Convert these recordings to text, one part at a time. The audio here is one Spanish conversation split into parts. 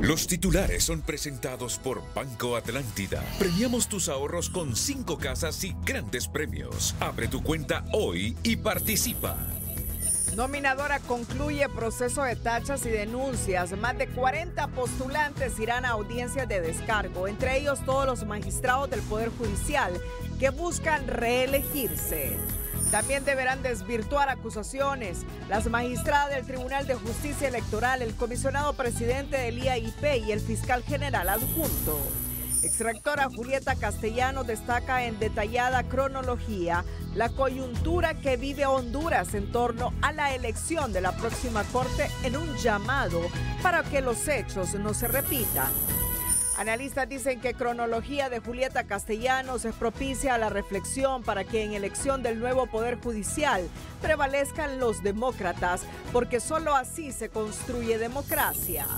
Los titulares son presentados por Banco Atlántida. Premiamos tus ahorros con cinco casas y grandes premios. Abre tu cuenta hoy y participa. Nominadora concluye proceso de tachas y denuncias. Más de 40 postulantes irán a audiencias de descargo, entre ellos todos los magistrados del Poder Judicial que buscan reelegirse. También deberán desvirtuar acusaciones. Las magistradas del Tribunal de Justicia Electoral, el comisionado presidente del IAIP y el fiscal general adjunto. Extractora Julieta Castellano destaca en detallada cronología la coyuntura que vive Honduras en torno a la elección de la próxima Corte en un llamado para que los hechos no se repitan. Analistas dicen que cronología de Julieta Castellanos es propicia a la reflexión para que en elección del nuevo Poder Judicial prevalezcan los demócratas, porque solo así se construye democracia.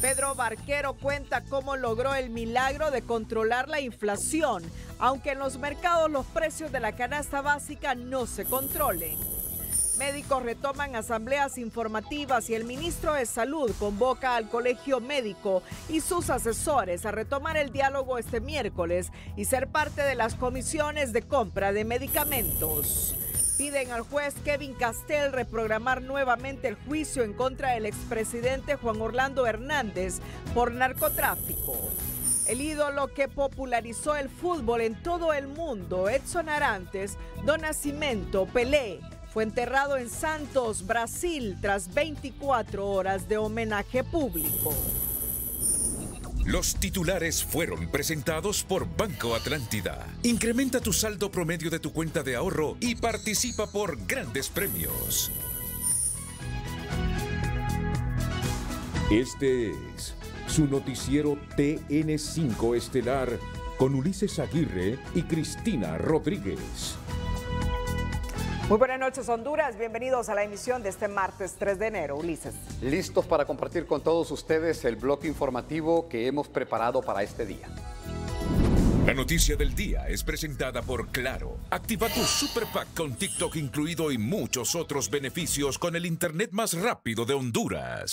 Pedro Barquero cuenta cómo logró el milagro de controlar la inflación, aunque en los mercados los precios de la canasta básica no se controlen. Médicos retoman asambleas informativas y el ministro de Salud convoca al Colegio Médico y sus asesores a retomar el diálogo este miércoles y ser parte de las comisiones de compra de medicamentos. Piden al juez Kevin Castell reprogramar nuevamente el juicio en contra del expresidente Juan Orlando Hernández por narcotráfico. El ídolo que popularizó el fútbol en todo el mundo, Edson Arantes, Don nacimiento Pelé, fue enterrado en Santos, Brasil, tras 24 horas de homenaje público. Los titulares fueron presentados por Banco Atlántida. Incrementa tu saldo promedio de tu cuenta de ahorro y participa por grandes premios. Este es su noticiero TN5 Estelar con Ulises Aguirre y Cristina Rodríguez. Muy buenas noches Honduras, bienvenidos a la emisión de este martes 3 de enero, Ulises. Listos para compartir con todos ustedes el bloque informativo que hemos preparado para este día. La noticia del día es presentada por Claro. Activa tu Super Pack con TikTok incluido y muchos otros beneficios con el internet más rápido de Honduras.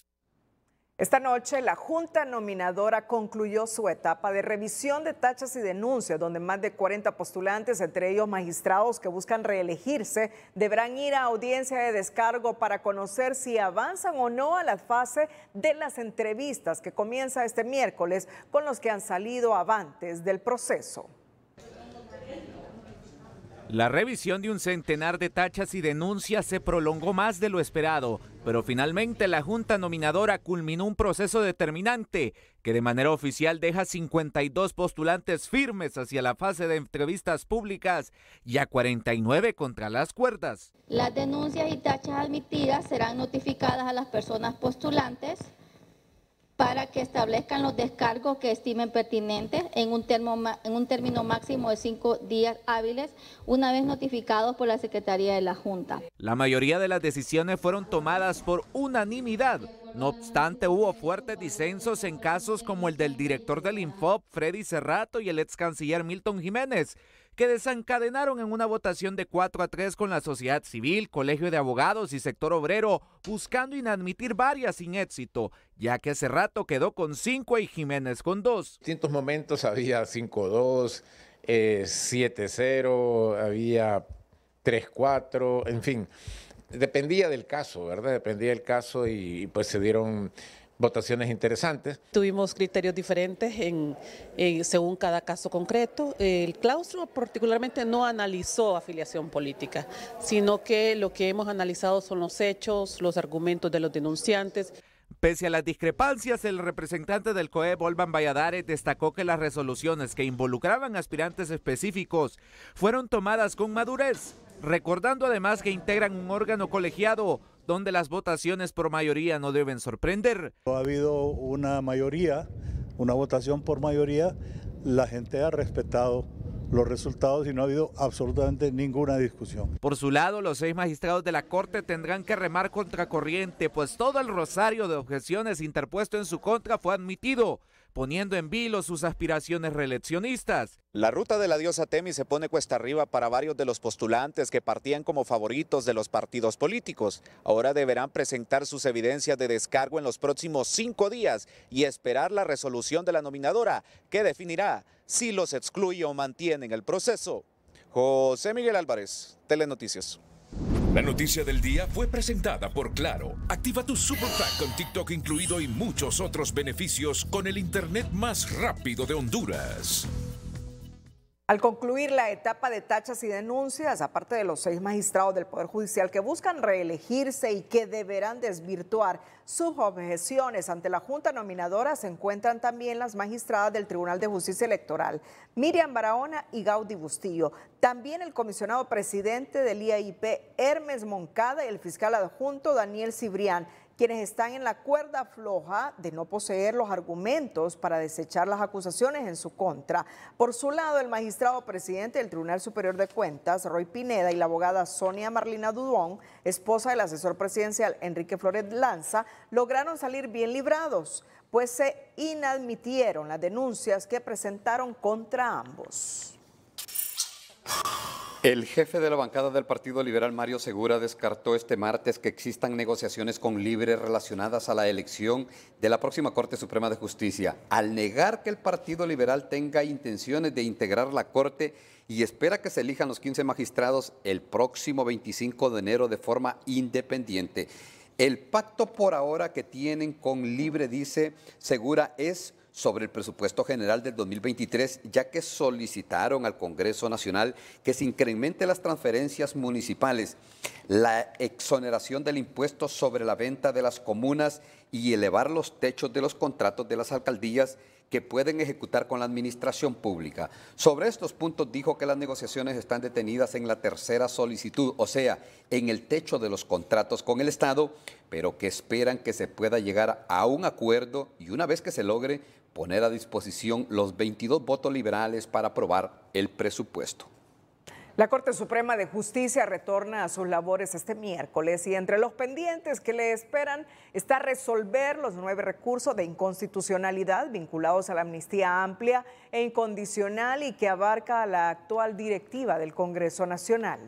Esta noche la Junta Nominadora concluyó su etapa de revisión de tachas y denuncias, donde más de 40 postulantes, entre ellos magistrados que buscan reelegirse, deberán ir a audiencia de descargo para conocer si avanzan o no a la fase de las entrevistas que comienza este miércoles con los que han salido avantes del proceso. La revisión de un centenar de tachas y denuncias se prolongó más de lo esperado pero finalmente la Junta Nominadora culminó un proceso determinante que de manera oficial deja 52 postulantes firmes hacia la fase de entrevistas públicas y a 49 contra las cuerdas. Las denuncias y tachas admitidas serán notificadas a las personas postulantes para que establezcan los descargos que estimen pertinentes en un, término máximo de cinco días hábiles, una vez notificados por la Secretaría de la Junta. La mayoría de las decisiones fueron tomadas por unanimidad. No obstante, hubo fuertes disensos en casos como el del director del Infop, Freddy Serrato, y el ex canciller Milton Jiménez, que desencadenaron en una votación de 4 a 3 con la sociedad civil, colegio de abogados y sector obrero, buscando inadmitir varias sin éxito, ya que hace rato quedó con 5 y Jiménez con 2. En distintos momentos había 5-2, 7-0, eh, había 3-4, en fin. Dependía del caso, ¿verdad? Dependía del caso y, y pues se dieron votaciones interesantes. Tuvimos criterios diferentes en, según cada caso concreto. El claustro particularmente no analizó afiliación política, sino que lo que hemos analizado son los hechos, los argumentos de los denunciantes. Pese a las discrepancias, el representante del COE, Volvan Valladares, destacó que las resoluciones que involucraban aspirantes específicos fueron tomadas con madurez, recordando además que integran un órgano colegiado donde las votaciones por mayoría no deben sorprender. Ha habido una mayoría, una votación por mayoría, la gente ha respetado los resultados y no ha habido absolutamente ninguna discusión. Por su lado, los seis magistrados de la Corte tendrán que remar contracorriente, pues todo el rosario de objeciones interpuesto en su contra fue admitido poniendo en vilo sus aspiraciones reeleccionistas. La ruta de la diosa Temis se pone cuesta arriba para varios de los postulantes que partían como favoritos de los partidos políticos. Ahora deberán presentar sus evidencias de descargo en los próximos cinco días y esperar la resolución de la nominadora, que definirá si los excluye o mantiene en el proceso. José Miguel Álvarez, Telenoticias. La noticia del día fue presentada por Claro. Activa tu Super Pack con TikTok incluido y muchos otros beneficios con el internet más rápido de Honduras. Al concluir la etapa de tachas y denuncias, aparte de los seis magistrados del Poder Judicial que buscan reelegirse y que deberán desvirtuar sus objeciones ante la Junta Nominadora, se encuentran también las magistradas del Tribunal de Justicia Electoral, Miriam Barahona y Gaudi Bustillo. También el comisionado presidente del IAIP, Hermes Moncada, y el fiscal adjunto, Daniel Cibrián, quienes están en la cuerda floja de no poseer los argumentos para desechar las acusaciones en su contra. Por su lado, el magistrado presidente del Tribunal Superior de Cuentas, Roy Pineda, y la abogada Sonia Marlina Dudón, esposa del asesor presidencial Enrique Flores Lanza, lograron salir bien librados, pues se inadmitieron las denuncias que presentaron contra ambos. El jefe de la bancada del Partido Liberal, Mario Segura, descartó este martes que existan negociaciones con Libre relacionadas a la elección de la próxima Corte Suprema de Justicia, al negar que el Partido Liberal tenga intenciones de integrar la Corte y espera que se elijan los 15 magistrados el próximo 25 de enero de forma independiente. El pacto por ahora que tienen con Libre, dice Segura, es sobre el presupuesto general del 2023, ya que solicitaron al Congreso Nacional que se incremente las transferencias municipales, la exoneración del impuesto sobre la venta de las comunas y elevar los techos de los contratos de las alcaldías que pueden ejecutar con la administración pública. Sobre estos puntos dijo que las negociaciones están detenidas en la tercera solicitud, o sea, en el techo de los contratos con el Estado, pero que esperan que se pueda llegar a un acuerdo y una vez que se logre, poner a disposición los 22 votos liberales para aprobar el presupuesto. La Corte Suprema de Justicia retorna a sus labores este miércoles y entre los pendientes que le esperan está resolver los nueve recursos de inconstitucionalidad vinculados a la amnistía amplia e incondicional y que abarca a la actual directiva del Congreso Nacional.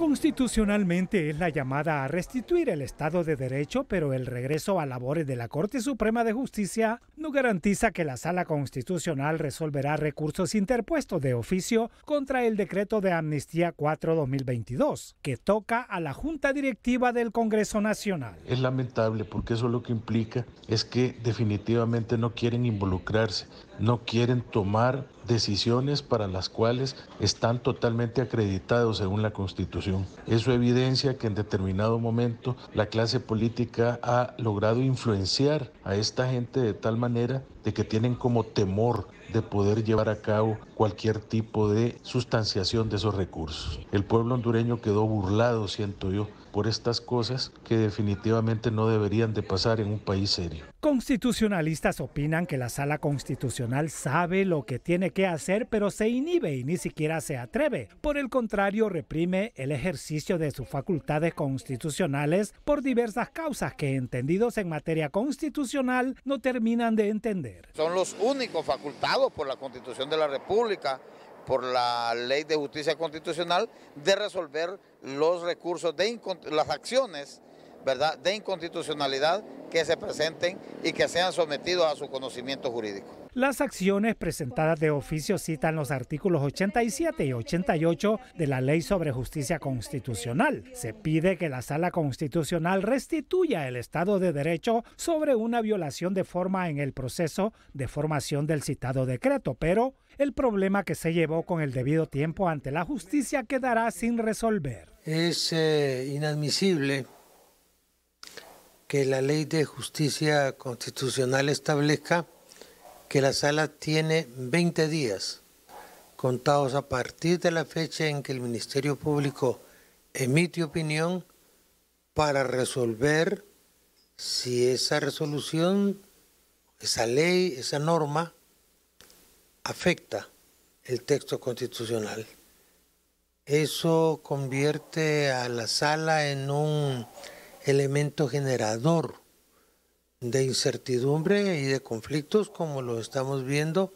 Constitucionalmente es la llamada a restituir el Estado de Derecho, pero el regreso a labores de la Corte Suprema de Justicia no garantiza que la Sala Constitucional resolverá recursos interpuestos de oficio contra el decreto de Amnistía 4-2022, que toca a la Junta Directiva del Congreso Nacional. Es lamentable porque eso lo que implica es que definitivamente no quieren involucrarse, no quieren tomar decisiones para las cuales están totalmente acreditados según la Constitución. Eso evidencia que en determinado momento la clase política ha logrado influenciar a esta gente de tal manera de que tienen como temor de poder llevar a cabo cualquier tipo de sustanciación de esos recursos. El pueblo hondureño quedó burlado, siento yo, por estas cosas que definitivamente no deberían de pasar en un país serio. Constitucionalistas opinan que la sala constitucional sabe lo que tiene que hacer, pero se inhibe y ni siquiera se atreve. Por el contrario, reprime el ejercicio de sus facultades constitucionales por diversas causas que entendidos en materia constitucional no terminan de entender. Son los únicos facultados por la Constitución de la República por la ley de justicia constitucional de resolver los recursos, de las acciones ¿verdad? de inconstitucionalidad que se presenten y que sean sometidos a su conocimiento jurídico. Las acciones presentadas de oficio citan los artículos 87 y 88 de la Ley sobre Justicia Constitucional. Se pide que la Sala Constitucional restituya el Estado de Derecho sobre una violación de forma en el proceso de formación del citado decreto, pero el problema que se llevó con el debido tiempo ante la justicia quedará sin resolver. Es eh, inadmisible que la ley de justicia constitucional establezca que la sala tiene 20 días contados a partir de la fecha en que el Ministerio Público emite opinión para resolver si esa resolución, esa ley, esa norma afecta el texto constitucional. Eso convierte a la sala en un elemento generador de incertidumbre y de conflictos como lo estamos viendo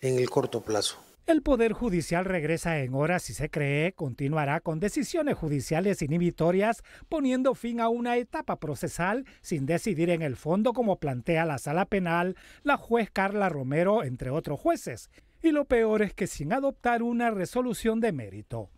en el corto plazo. El Poder Judicial regresa en horas y se cree, continuará con decisiones judiciales inhibitorias, poniendo fin a una etapa procesal sin decidir en el fondo como plantea la sala penal, la juez Carla Romero, entre otros jueces. Y lo peor es que sin adoptar una resolución de mérito.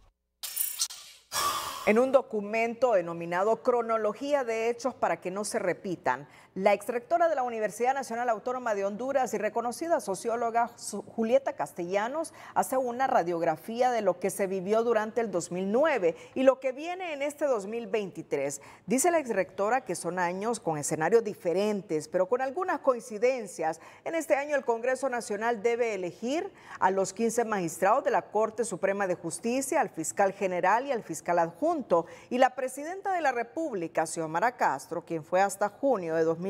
En un documento denominado Cronología de Hechos para que no se repitan, la exrectora de la Universidad Nacional Autónoma de Honduras y reconocida socióloga Julieta Castellanos hace una radiografía de lo que se vivió durante el 2009 y lo que viene en este 2023. Dice la exrectora que son años con escenarios diferentes, pero con algunas coincidencias. En este año el Congreso Nacional debe elegir a los 15 magistrados de la Corte Suprema de Justicia, al fiscal general y al fiscal adjunto. Y la presidenta de la República, Xiomara Castro, quien fue hasta junio de 2023,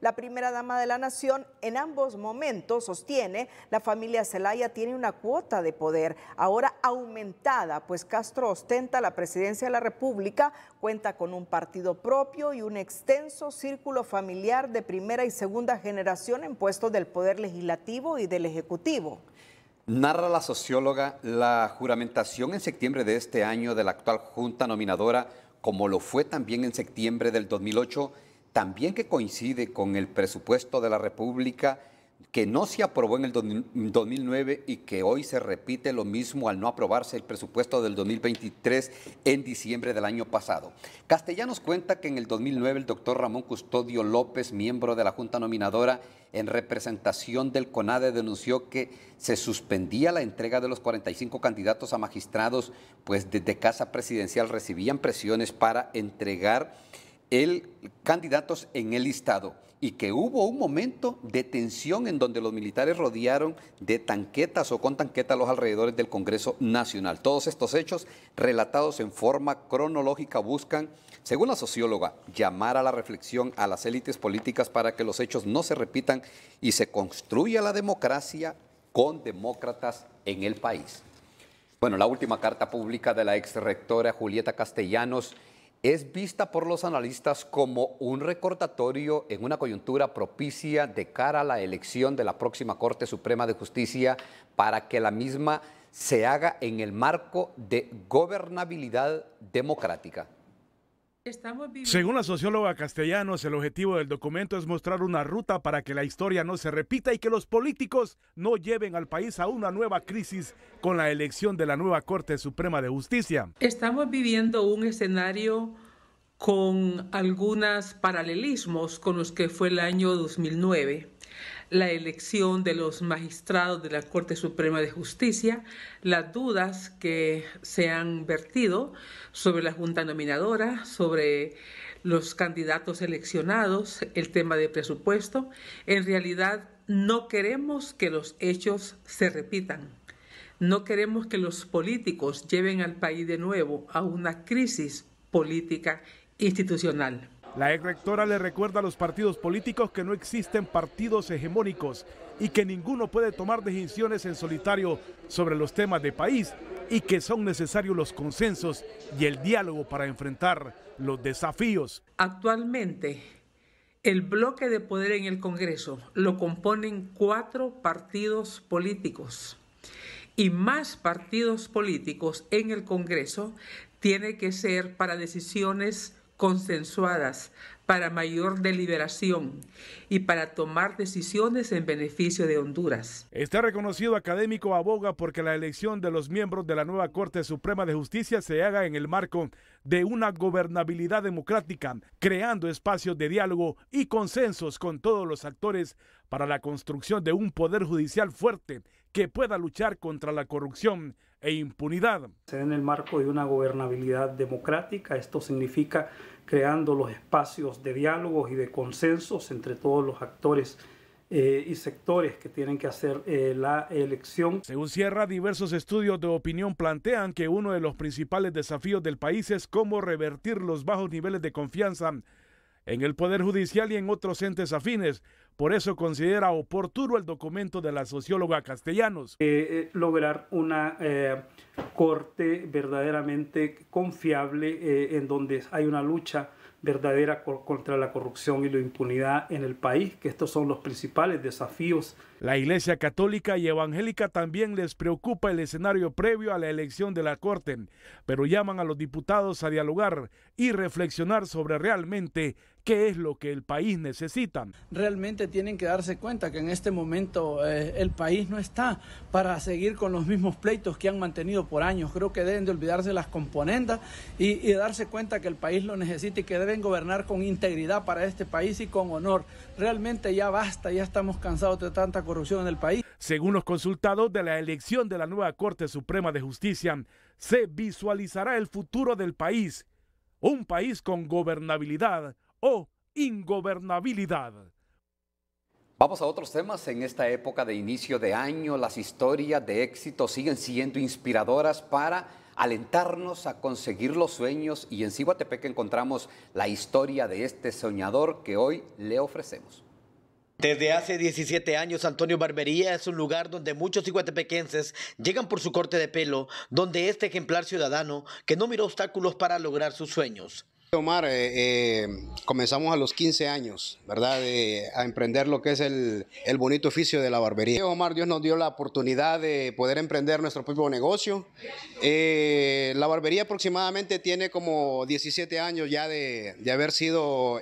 la primera dama de la nación en ambos momentos sostiene la familia Zelaya tiene una cuota de poder, ahora aumentada, pues Castro ostenta la presidencia de la República, cuenta con un partido propio y un extenso círculo familiar de primera y segunda generación en puestos del poder legislativo y del ejecutivo. Narra la socióloga la juramentación en septiembre de este año de la actual Junta Nominadora, como lo fue también en septiembre del 2008 también que coincide con el presupuesto de la República que no se aprobó en el 2009 y que hoy se repite lo mismo al no aprobarse el presupuesto del 2023 en diciembre del año pasado. Castellanos cuenta que en el 2009 el doctor Ramón Custodio López, miembro de la Junta Nominadora, en representación del CONADE, denunció que se suspendía la entrega de los 45 candidatos a magistrados, pues desde Casa Presidencial recibían presiones para entregar el, candidatos en el listado y que hubo un momento de tensión en donde los militares rodearon de tanquetas o con tanquetas los alrededores del Congreso Nacional. Todos estos hechos, relatados en forma cronológica, buscan, según la socióloga, llamar a la reflexión a las élites políticas para que los hechos no se repitan y se construya la democracia con demócratas en el país. Bueno, la última carta pública de la ex rectora Julieta Castellanos es vista por los analistas como un recordatorio en una coyuntura propicia de cara a la elección de la próxima Corte Suprema de Justicia para que la misma se haga en el marco de gobernabilidad democrática. Según la socióloga Castellanos, el objetivo del documento es mostrar una ruta para que la historia no se repita y que los políticos no lleven al país a una nueva crisis con la elección de la nueva Corte Suprema de Justicia. Estamos viviendo un escenario con algunos paralelismos con los que fue el año 2009 la elección de los magistrados de la Corte Suprema de Justicia, las dudas que se han vertido sobre la Junta Nominadora, sobre los candidatos seleccionados, el tema de presupuesto. En realidad, no queremos que los hechos se repitan. No queremos que los políticos lleven al país de nuevo a una crisis política institucional. La ex rectora le recuerda a los partidos políticos que no existen partidos hegemónicos y que ninguno puede tomar decisiones en solitario sobre los temas de país y que son necesarios los consensos y el diálogo para enfrentar los desafíos. Actualmente, el bloque de poder en el Congreso lo componen cuatro partidos políticos y más partidos políticos en el Congreso tiene que ser para decisiones consensuadas para mayor deliberación y para tomar decisiones en beneficio de Honduras. Este reconocido académico aboga porque la elección de los miembros de la nueva Corte Suprema de Justicia se haga en el marco de una gobernabilidad democrática, creando espacios de diálogo y consensos con todos los actores para la construcción de un poder judicial fuerte que pueda luchar contra la corrupción e impunidad. En el marco de una gobernabilidad democrática, esto significa creando los espacios de diálogos y de consensos entre todos los actores eh, y sectores que tienen que hacer eh, la elección. Según Sierra, diversos estudios de opinión plantean que uno de los principales desafíos del país es cómo revertir los bajos niveles de confianza en el Poder Judicial y en otros entes afines. Por eso considera oportuno el documento de la socióloga Castellanos. Eh, eh, lograr una eh, corte verdaderamente confiable en donde hay una lucha verdadera contra la corrupción y la impunidad en el país, que estos son los principales desafíos. La Iglesia Católica y Evangélica también les preocupa el escenario previo a la elección de la Corte, pero llaman a los diputados a dialogar y reflexionar sobre realmente qué es lo que el país necesita. Realmente tienen que darse cuenta que en este momento eh, el país no está para seguir con los mismos pleitos que han mantenido por años. Creo que deben de olvidarse las componendas y, y darse cuenta que el país lo necesita y que deben gobernar con integridad para este país y con honor. Realmente ya basta, ya estamos cansados de tanta corrupción en el país. Según los consultados de la elección de la nueva Corte Suprema de Justicia, se visualizará el futuro del país, un país con gobernabilidad o ingobernabilidad. Vamos a otros temas. En esta época de inicio de año, las historias de éxito siguen siendo inspiradoras para alentarnos a conseguir los sueños y en Cihuatepec encontramos la historia de este soñador que hoy le ofrecemos. Desde hace 17 años, Antonio Barbería es un lugar donde muchos cihuatepequenses llegan por su corte de pelo, donde este ejemplar ciudadano que no miró obstáculos para lograr sus sueños Omar, eh, eh, comenzamos a los 15 años, ¿verdad? a emprender lo que es el, bonito oficio de la barbería. Eh, Omar, Dios nos dio la oportunidad de poder emprender nuestro propio negocio. la barbería aproximadamente tiene como 17 años ya de haber sido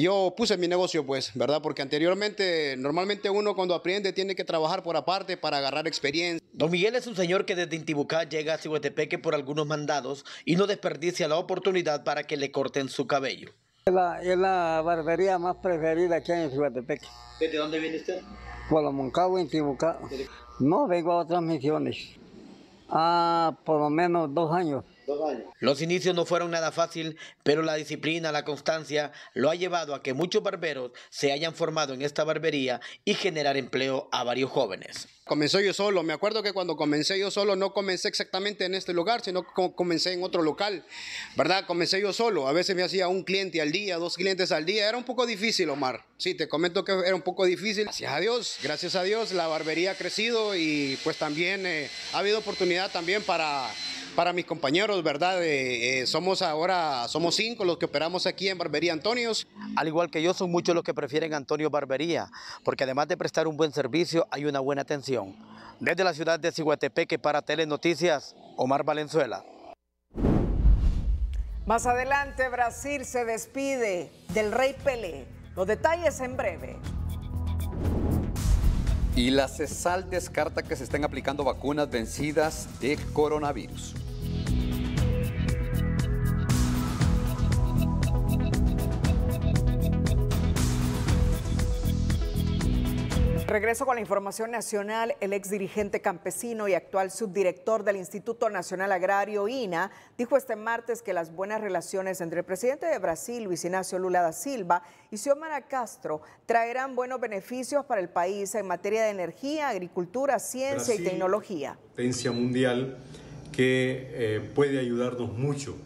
yo puse mi negocio, pues, ¿verdad? Porque anteriormente, normalmente uno cuando aprende tiene que trabajar por aparte para agarrar experiencia. Don Miguel es un señor que desde Intibucá llega a Cihuetepeque por algunos mandados y no desperdicia la oportunidad para que le corten su cabello. Es la, barbería más preferida aquí en Cihuetepeque. ¿De dónde viene usted? Por Moncagua, Intibucá. No, vengo a otras misiones. Ah, por lo menos dos años. Los inicios no fueron nada fácil, pero la disciplina, la constancia, lo ha llevado a que muchos barberos se hayan formado en esta barbería y generar empleo a varios jóvenes. Comenzó yo solo, me acuerdo que cuando comencé yo solo no comencé exactamente en este lugar, sino que comencé en otro local, ¿verdad? Comencé yo solo, a veces me hacía un cliente al día, dos clientes al día, era un poco difícil, Omar. Sí, te comento que era un poco difícil. Gracias a Dios, gracias a Dios, la barbería ha crecido y pues también eh, ha habido oportunidad también para para mis compañeros, ¿verdad? Eh, eh, somos ahora, somos cinco los que operamos aquí en Barbería Antonios. Al igual que yo, son muchos los que prefieren Antonio Barbería, porque además de prestar un buen servicio, hay una buena atención. Desde la ciudad de Cihuatepeque para Telenoticias, Omar Valenzuela. Más adelante, Brasil se despide del rey Pelé. Los detalles en breve. Y la CESAL descarta que se estén aplicando vacunas vencidas de coronavirus. Regreso con la información nacional. El ex dirigente campesino y actual subdirector del Instituto Nacional Agrario, INA, dijo este martes que las buenas relaciones entre el presidente de Brasil, Luis Ignacio Lula da Silva, y Xiomara Castro traerán buenos beneficios para el país en materia de energía, agricultura, ciencia y tecnología. Potencia mundial que eh, puede ayudarnos mucho,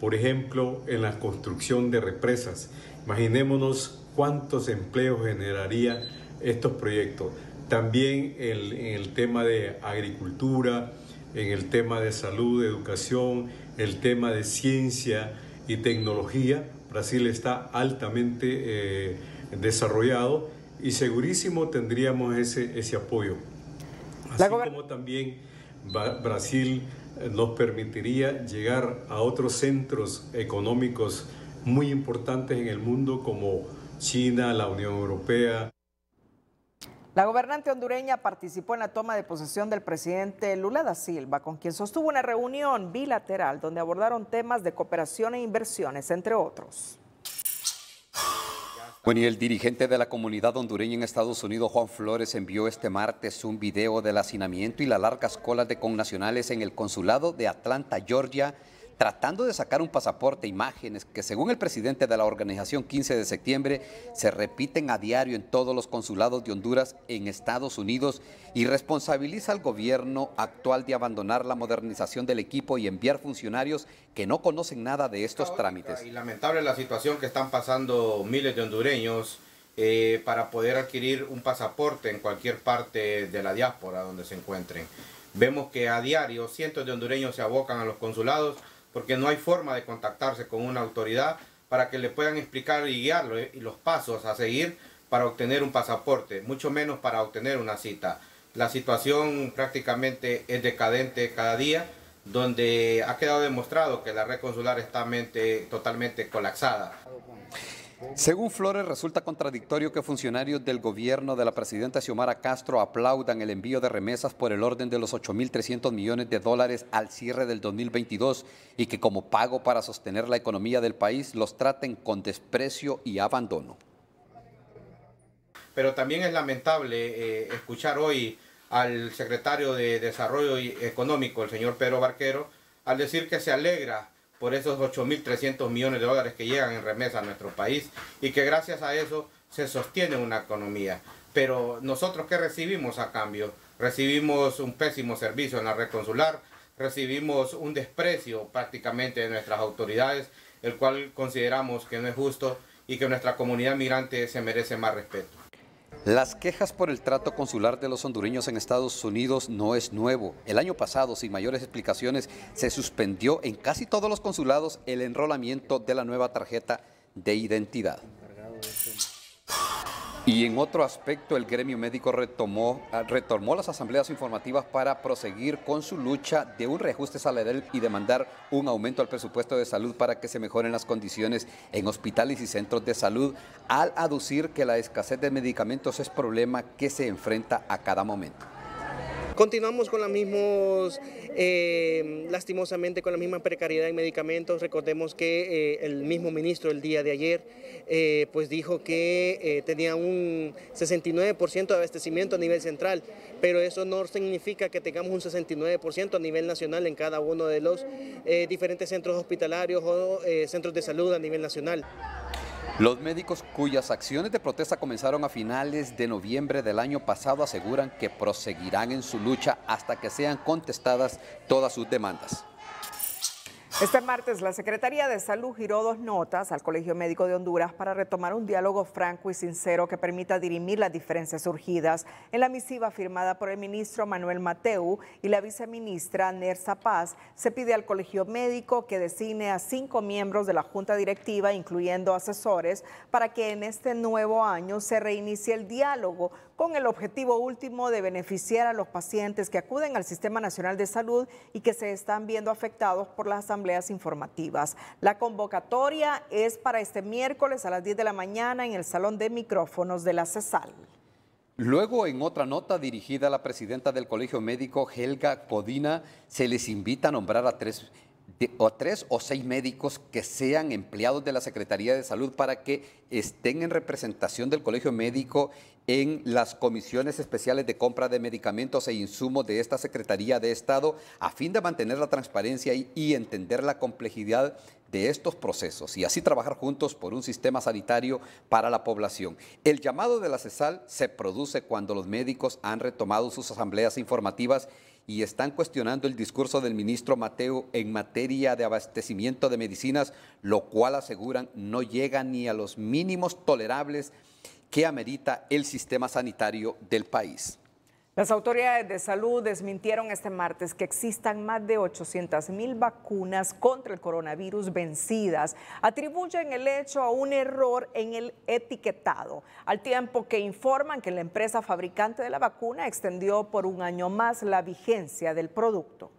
por ejemplo, en la construcción de represas. Imaginémonos cuántos empleos generaría estos proyectos. También en el tema de agricultura, en el tema de salud, educación, el tema de ciencia y tecnología. Brasil está altamente eh, desarrollado y segurísimo tendríamos ese, ese apoyo. Así como también Brasil nos permitiría llegar a otros centros económicos muy importantes en el mundo como China, la Unión Europea. La gobernante hondureña participó en la toma de posesión del presidente Lula da Silva, con quien sostuvo una reunión bilateral donde abordaron temas de cooperación e inversiones, entre otros el dirigente de la comunidad hondureña en Estados Unidos, Juan Flores, envió este martes un video del hacinamiento y las largas colas de connacionales en el consulado de Atlanta, Georgia, tratando de sacar un pasaporte, imágenes que según el presidente de la organización 15 de septiembre se repiten a diario en todos los consulados de Honduras en Estados Unidos y responsabiliza al gobierno actual de abandonar la modernización del equipo y enviar funcionarios que no conocen nada de estos trámites. Y lamentable la situación que están pasando miles de hondureños eh, para poder adquirir un pasaporte en cualquier parte de la diáspora donde se encuentren. Vemos que a diario cientos de hondureños se abocan a los consulados porque no hay forma de contactarse con una autoridad para que le puedan explicar y guiarlo eh, y los pasos a seguir para obtener un pasaporte, mucho menos para obtener una cita. La situación prácticamente es decadente cada día, donde ha quedado demostrado que la red consular está totalmente colapsada. Según Flores, resulta contradictorio que funcionarios del gobierno de la presidenta Xiomara Castro aplaudan el envío de remesas por el orden de los 8.300 millones de dólares al cierre del 2022 y que como pago para sostener la economía del país los traten con desprecio y abandono. Pero también es lamentable eh, escuchar hoy al secretario de Desarrollo Económico, el señor Pedro Barquero, al decir que se alegra por esos 8.300 millones de dólares que llegan en remesa a nuestro país y que gracias a eso se sostiene una economía. Pero nosotros qué recibimos a cambio? Recibimos un pésimo servicio en la red consular, recibimos un desprecio prácticamente de nuestras autoridades, el cual consideramos que no es justo y que nuestra comunidad migrante se merece más respeto. Las quejas por el trato consular de los hondureños en Estados Unidos no es nuevo. El año pasado, sin mayores explicaciones, se suspendió en casi todos los consulados el enrolamiento de la nueva tarjeta de identidad. Y en otro aspecto, el gremio médico retomó, ah, retomó las asambleas informativas para proseguir con su lucha de un reajuste salarial y demandar un aumento al presupuesto de salud para que se mejoren las condiciones en hospitales y centros de salud, al aducir que la escasez de medicamentos es problema que se enfrenta a cada momento. Continuamos con las mismos, eh, lastimosamente, con la misma precariedad en medicamentos. Recordemos que eh, el mismo ministro el día de ayer eh, pues dijo que tenía un 69% de abastecimiento a nivel central, pero eso no significa que tengamos un 69% a nivel nacional en cada uno de los diferentes centros hospitalarios o centros de salud a nivel nacional. Los médicos cuyas acciones de protesta comenzaron a finales de noviembre del año pasado aseguran que proseguirán en su lucha hasta que sean contestadas todas sus demandas. Este martes, la Secretaría de Salud giró dos notas al Colegio Médico de Honduras para retomar un diálogo franco y sincero que permita dirimir las diferencias surgidas en la misiva firmada por el ministro Manuel Mateu y la viceministra Nerza Paz. Se pide al Colegio Médico que designe a cinco miembros de la Junta Directiva, incluyendo asesores, para que en este nuevo año se reinicie el diálogo con el objetivo último de beneficiar a los pacientes que acuden al Sistema Nacional de Salud y que se están viendo afectados por las asambleas informativas. La convocatoria es para este miércoles a las 10 de la mañana en el Salón de Micrófonos de la CESAL. Luego, en otra nota dirigida a la presidenta del Colegio Médico, Helga Codina, se les invita a nombrar a tres o tres o seis médicos que sean empleados de la Secretaría de Salud para que estén en representación del Colegio Médico en las comisiones especiales de compra de medicamentos e insumos de esta Secretaría de Estado a fin de mantener la transparencia y, y entender la complejidad de estos procesos y así trabajar juntos por un sistema sanitario para la población. El llamado de la CESAL se produce cuando los médicos han retomado sus asambleas informativas y están cuestionando el discurso del ministro Mateo en materia de abastecimiento de medicinas, lo cual aseguran no llega ni a los mínimos tolerables que amerita el sistema sanitario del país. Las autoridades de salud desmintieron este martes que existan más de 800 mil vacunas contra el coronavirus vencidas. Atribuyen el hecho a un error en el etiquetado, al tiempo que informan que la empresa fabricante de la vacuna extendió por un año más la vigencia del producto.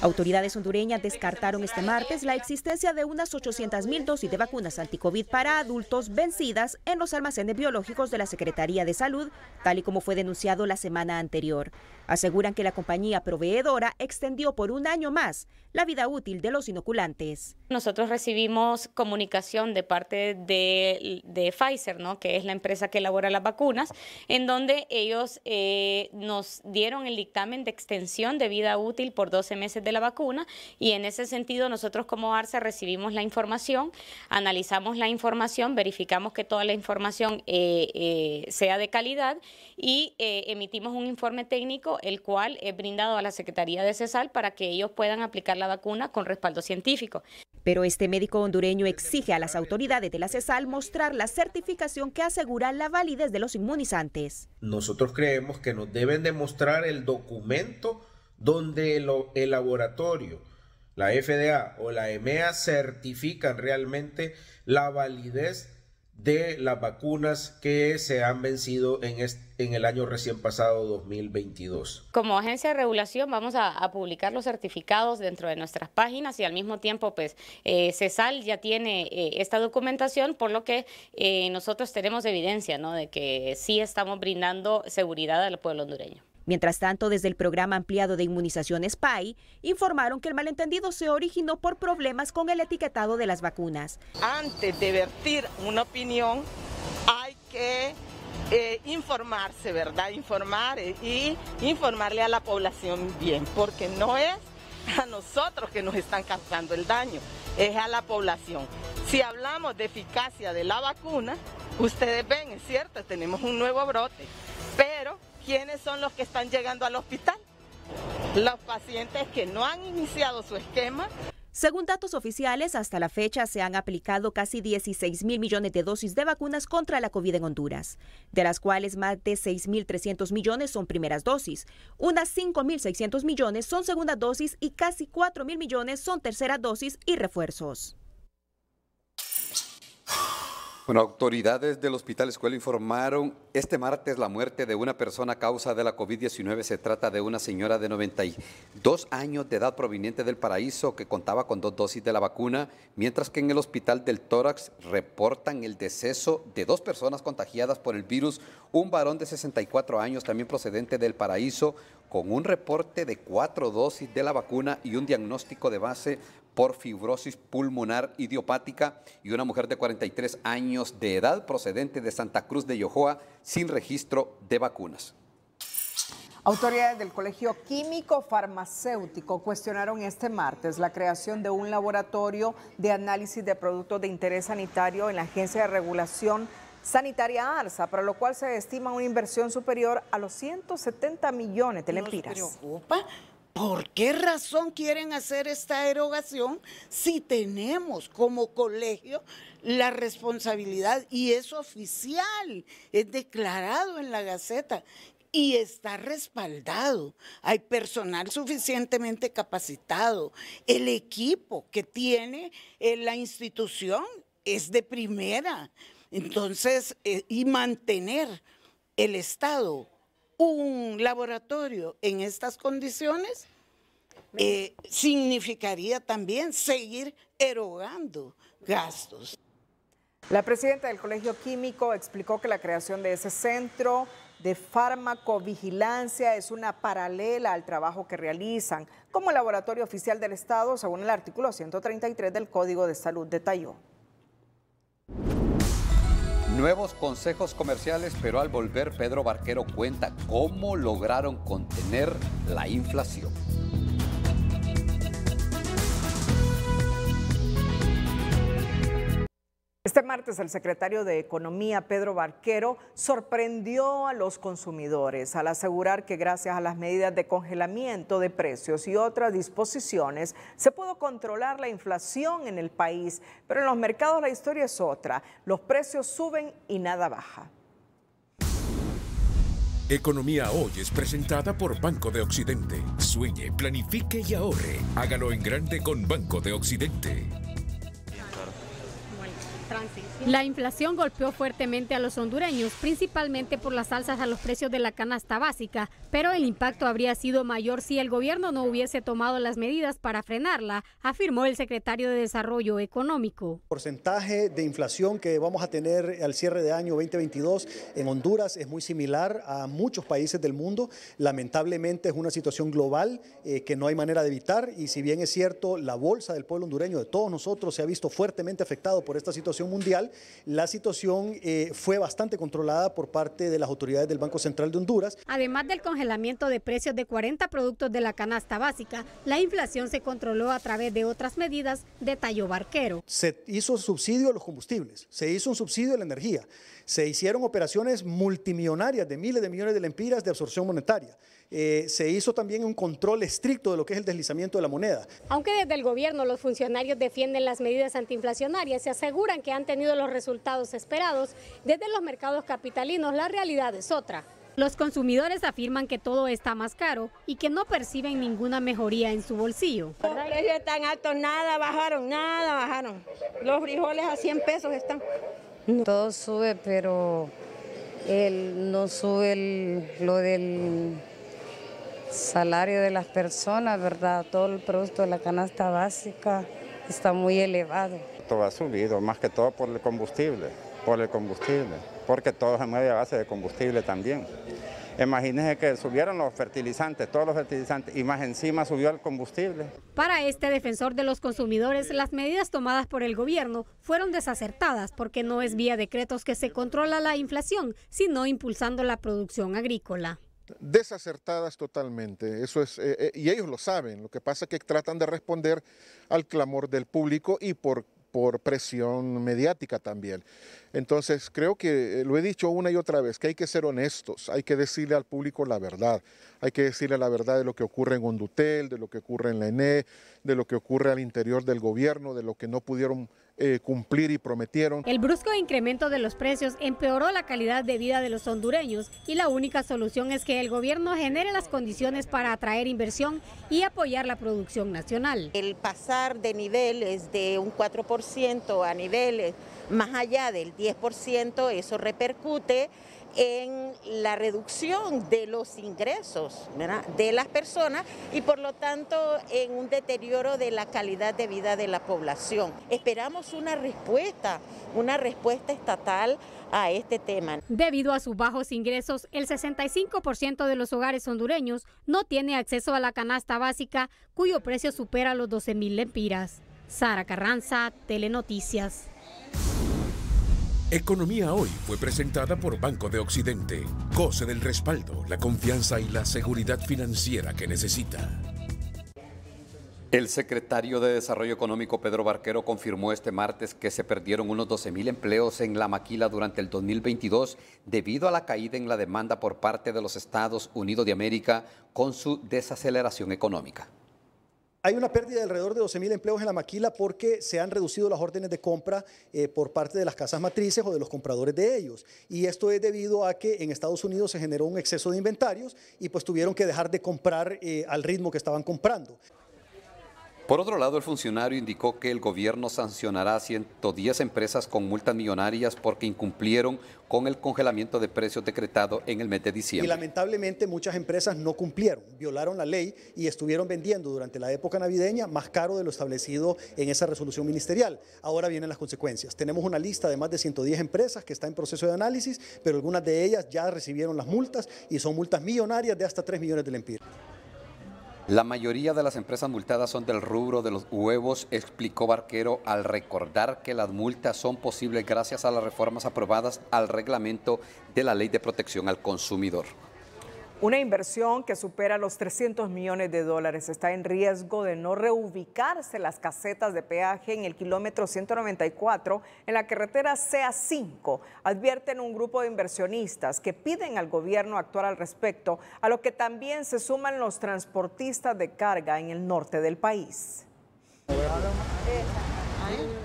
Autoridades hondureñas descartaron este martes la existencia de unas 800 mil dosis de vacunas anticovid para adultos vencidas en los almacenes biológicos de la Secretaría de Salud, tal y como fue denunciado la semana anterior. Aseguran que la compañía proveedora extendió por un año más la vida útil de los inoculantes. Nosotros recibimos comunicación de parte de, Pfizer, ¿no? que es la empresa que elabora las vacunas, en donde ellos eh, nos dieron el dictamen de extensión de vida útil por 12 meses de la vacuna y en ese sentido nosotros como ARSA recibimos la información, analizamos la información, verificamos que toda la información eh, eh, sea de calidad y eh, emitimos un informe técnico el cual es brindado a la Secretaría de CESAL para que ellos puedan aplicar la vacuna con respaldo científico. Pero este médico hondureño exige a las autoridades de la CESAL mostrar la certificación que asegura la validez de los inmunizantes. Nosotros creemos que nos deben demostrar el documento donde el, laboratorio, la FDA o la EMEA certifican realmente la validez de las vacunas que se han vencido en, en el año recién pasado 2022. Como agencia de regulación vamos a, publicar los certificados dentro de nuestras páginas y al mismo tiempo pues eh, CESAL ya tiene eh, esta documentación por lo que eh, nosotros tenemos evidencia ¿no? de que sí estamos brindando seguridad al pueblo hondureño. Mientras tanto, desde el programa ampliado de inmunizaciones PAI, informaron que el malentendido se originó por problemas con el etiquetado de las vacunas. Antes de vertir una opinión, hay que eh, informarse, ¿verdad? Informar eh, y informarle a la población bien, porque no es a nosotros que nos están causando el daño, es a la población. Si hablamos de eficacia de la vacuna, ustedes ven, es cierto, tenemos un nuevo brote, pero ¿quiénes son los que están llegando al hospital? Los pacientes que no han iniciado su esquema. Según datos oficiales, hasta la fecha se han aplicado casi 16 mil millones de dosis de vacunas contra la COVID en Honduras, de las cuales más de 6.300 millones son primeras dosis, unas mil 600 millones son segunda dosis y casi 4 mil millones son tercera dosis y refuerzos. Bueno, autoridades del Hospital Escuela informaron este martes la muerte de una persona a causa de la COVID-19. Se trata de una señora de 92 años de edad proveniente del Paraíso que contaba con dos dosis de la vacuna, mientras que en el Hospital del Tórax reportan el deceso de dos personas contagiadas por el virus, un varón de 64 años también procedente del Paraíso, con un reporte de cuatro dosis de la vacuna y un diagnóstico de base por fibrosis pulmonar idiopática y una mujer de 43 años de edad procedente de Santa Cruz de Yohoa sin registro de vacunas. Autoridades del Colegio Químico Farmacéutico cuestionaron este martes la creación de un laboratorio de análisis de productos de interés sanitario en la Agencia de Regulación Sanitaria ARSA, para lo cual se estima una inversión superior a los 170 millones de lempiras. preocupa ¿Por qué razón quieren hacer esta erogación si tenemos como colegio la responsabilidad y es oficial, es declarado en la Gaceta y está respaldado. Hay personal suficientemente capacitado. El equipo que tiene eh, la institución es de primera. Entonces, eh, y mantener el Estado un laboratorio en estas condiciones eh, significaría también seguir erogando gastos. La presidenta del Colegio Químico explicó que la creación de ese centro de farmacovigilancia es una paralela al trabajo que realizan como laboratorio oficial del Estado, según el artículo 133 del Código de Salud detalló. Nuevos consejos comerciales, pero al volver Pedro Barquero cuenta cómo lograron contener la inflación. Este martes el secretario de Economía, Pedro Barquero, sorprendió a los consumidores al asegurar que gracias a las medidas de congelamiento de precios y otras disposiciones se pudo controlar la inflación en el país, pero en los mercados la historia es otra. Los precios suben y nada baja. Economía Hoy es presentada por Banco de Occidente. Sueñe, planifique y ahorre. Hágalo en grande con Banco de Occidente. La inflación golpeó fuertemente a los hondureños, principalmente por las alzas a los precios de la canasta básica, pero el impacto habría sido mayor si el gobierno no hubiese tomado las medidas para frenarla, afirmó el secretario de Desarrollo Económico. El porcentaje de inflación que vamos a tener al cierre de año 2022 en Honduras es muy similar a muchos países del mundo. Lamentablemente es una situación global eh, que no hay manera de evitar y si bien es cierto, la bolsa del pueblo hondureño de todos nosotros se ha visto fuertemente afectado por esta situación mundial, la situación eh, fue bastante controlada por parte de las autoridades del Banco Central de Honduras. Además del congelamiento de precios de 40 productos de la canasta básica, la inflación se controló a través de otras medidas, de tallo Barquero. Se hizo subsidio a los combustibles, se hizo un subsidio a la energía, se hicieron operaciones multimillonarias de miles de millones de lempiras de absorción monetaria eh, se hizo también un control estricto de lo que es el deslizamiento de la moneda. Aunque desde el gobierno los funcionarios defienden las medidas antiinflacionarias, se aseguran que han tenido los resultados esperados, desde los mercados capitalinos la realidad es otra. Los consumidores afirman que todo está más caro y que no perciben ninguna mejoría en su bolsillo. Los precios están altos, nada bajaron, nada bajaron. Los frijoles a 100 pesos están. Todo sube, pero no sube lo del salario de las personas, ¿verdad? Todo el producto de la canasta básica está muy elevado. Todo ha subido, más que todo por el combustible, por el combustible, porque todo se mueve a base de combustible también. Imagínense que subieron los fertilizantes, todos los fertilizantes, y más encima subió el combustible. Para este defensor de los consumidores, las medidas tomadas por el gobierno fueron desacertadas porque no es vía decretos que se controla la inflación, sino impulsando la producción agrícola desacertadas totalmente. Eso es, eh, eh, y ellos lo saben. Lo que pasa es que tratan de responder al clamor del público y por, por presión mediática también. Entonces, creo que eh, lo he dicho una y otra vez, que hay que ser honestos, hay que decirle al público la verdad, hay que decirle la verdad de lo que ocurre en Hondutel, de lo que ocurre en la ENE, de lo que ocurre al interior del gobierno, de lo que no pudieron eh, cumplir y prometieron. El brusco incremento de los precios empeoró la calidad de vida de los hondureños y la única solución es que el gobierno genere las condiciones para atraer inversión y apoyar la producción nacional. El pasar de niveles de un 4% a niveles más allá del 10%, eso repercute en la reducción de los ingresos de las personas y por lo tanto en un deterioro de la calidad de vida de la población. Esperamos una respuesta, una respuesta estatal a este tema. Debido a sus bajos ingresos, el 65% de los hogares hondureños no tiene acceso a la canasta básica cuyo precio supera los 12 mil lempiras. Sara Carranza, Telenoticias. Economía Hoy fue presentada por Banco de Occidente. Goce del respaldo, la confianza y la seguridad financiera que necesita. El secretario de Desarrollo Económico Pedro Barquero confirmó este martes que se perdieron unos 12.000 empleos en la maquila durante el 2022 debido a la caída en la demanda por parte de los Estados Unidos de América con su desaceleración económica. Hay una pérdida de alrededor de 12.000 empleos en la maquila porque se han reducido las órdenes de compra eh, por parte de las casas matrices o de los compradores de ellos. Y esto es debido a que en Estados Unidos se generó un exceso de inventarios y pues tuvieron que dejar de comprar eh, al ritmo que estaban comprando. Por otro lado, el funcionario indicó que el gobierno sancionará a 110 empresas con multas millonarias porque incumplieron con el congelamiento de precios decretado en el mes de diciembre. Y lamentablemente muchas empresas no cumplieron, violaron la ley y estuvieron vendiendo durante la época navideña más caro de lo establecido en esa resolución ministerial. Ahora vienen las consecuencias. Tenemos una lista de más de 110 empresas que está en proceso de análisis, pero algunas de ellas ya recibieron las multas y son multas millonarias de hasta 3 millones de lempiras. La mayoría de las empresas multadas son del rubro de los huevos, explicó Barquero al recordar que las multas son posibles gracias a las reformas aprobadas al reglamento de la Ley de Protección al Consumidor. Una inversión que supera los 300 millones de dólares está en riesgo de no reubicarse las casetas de peaje en el kilómetro 194 en la carretera CA5. Advierten un grupo de inversionistas que piden al gobierno actuar al respecto, a lo que también se suman los transportistas de carga en el norte del país.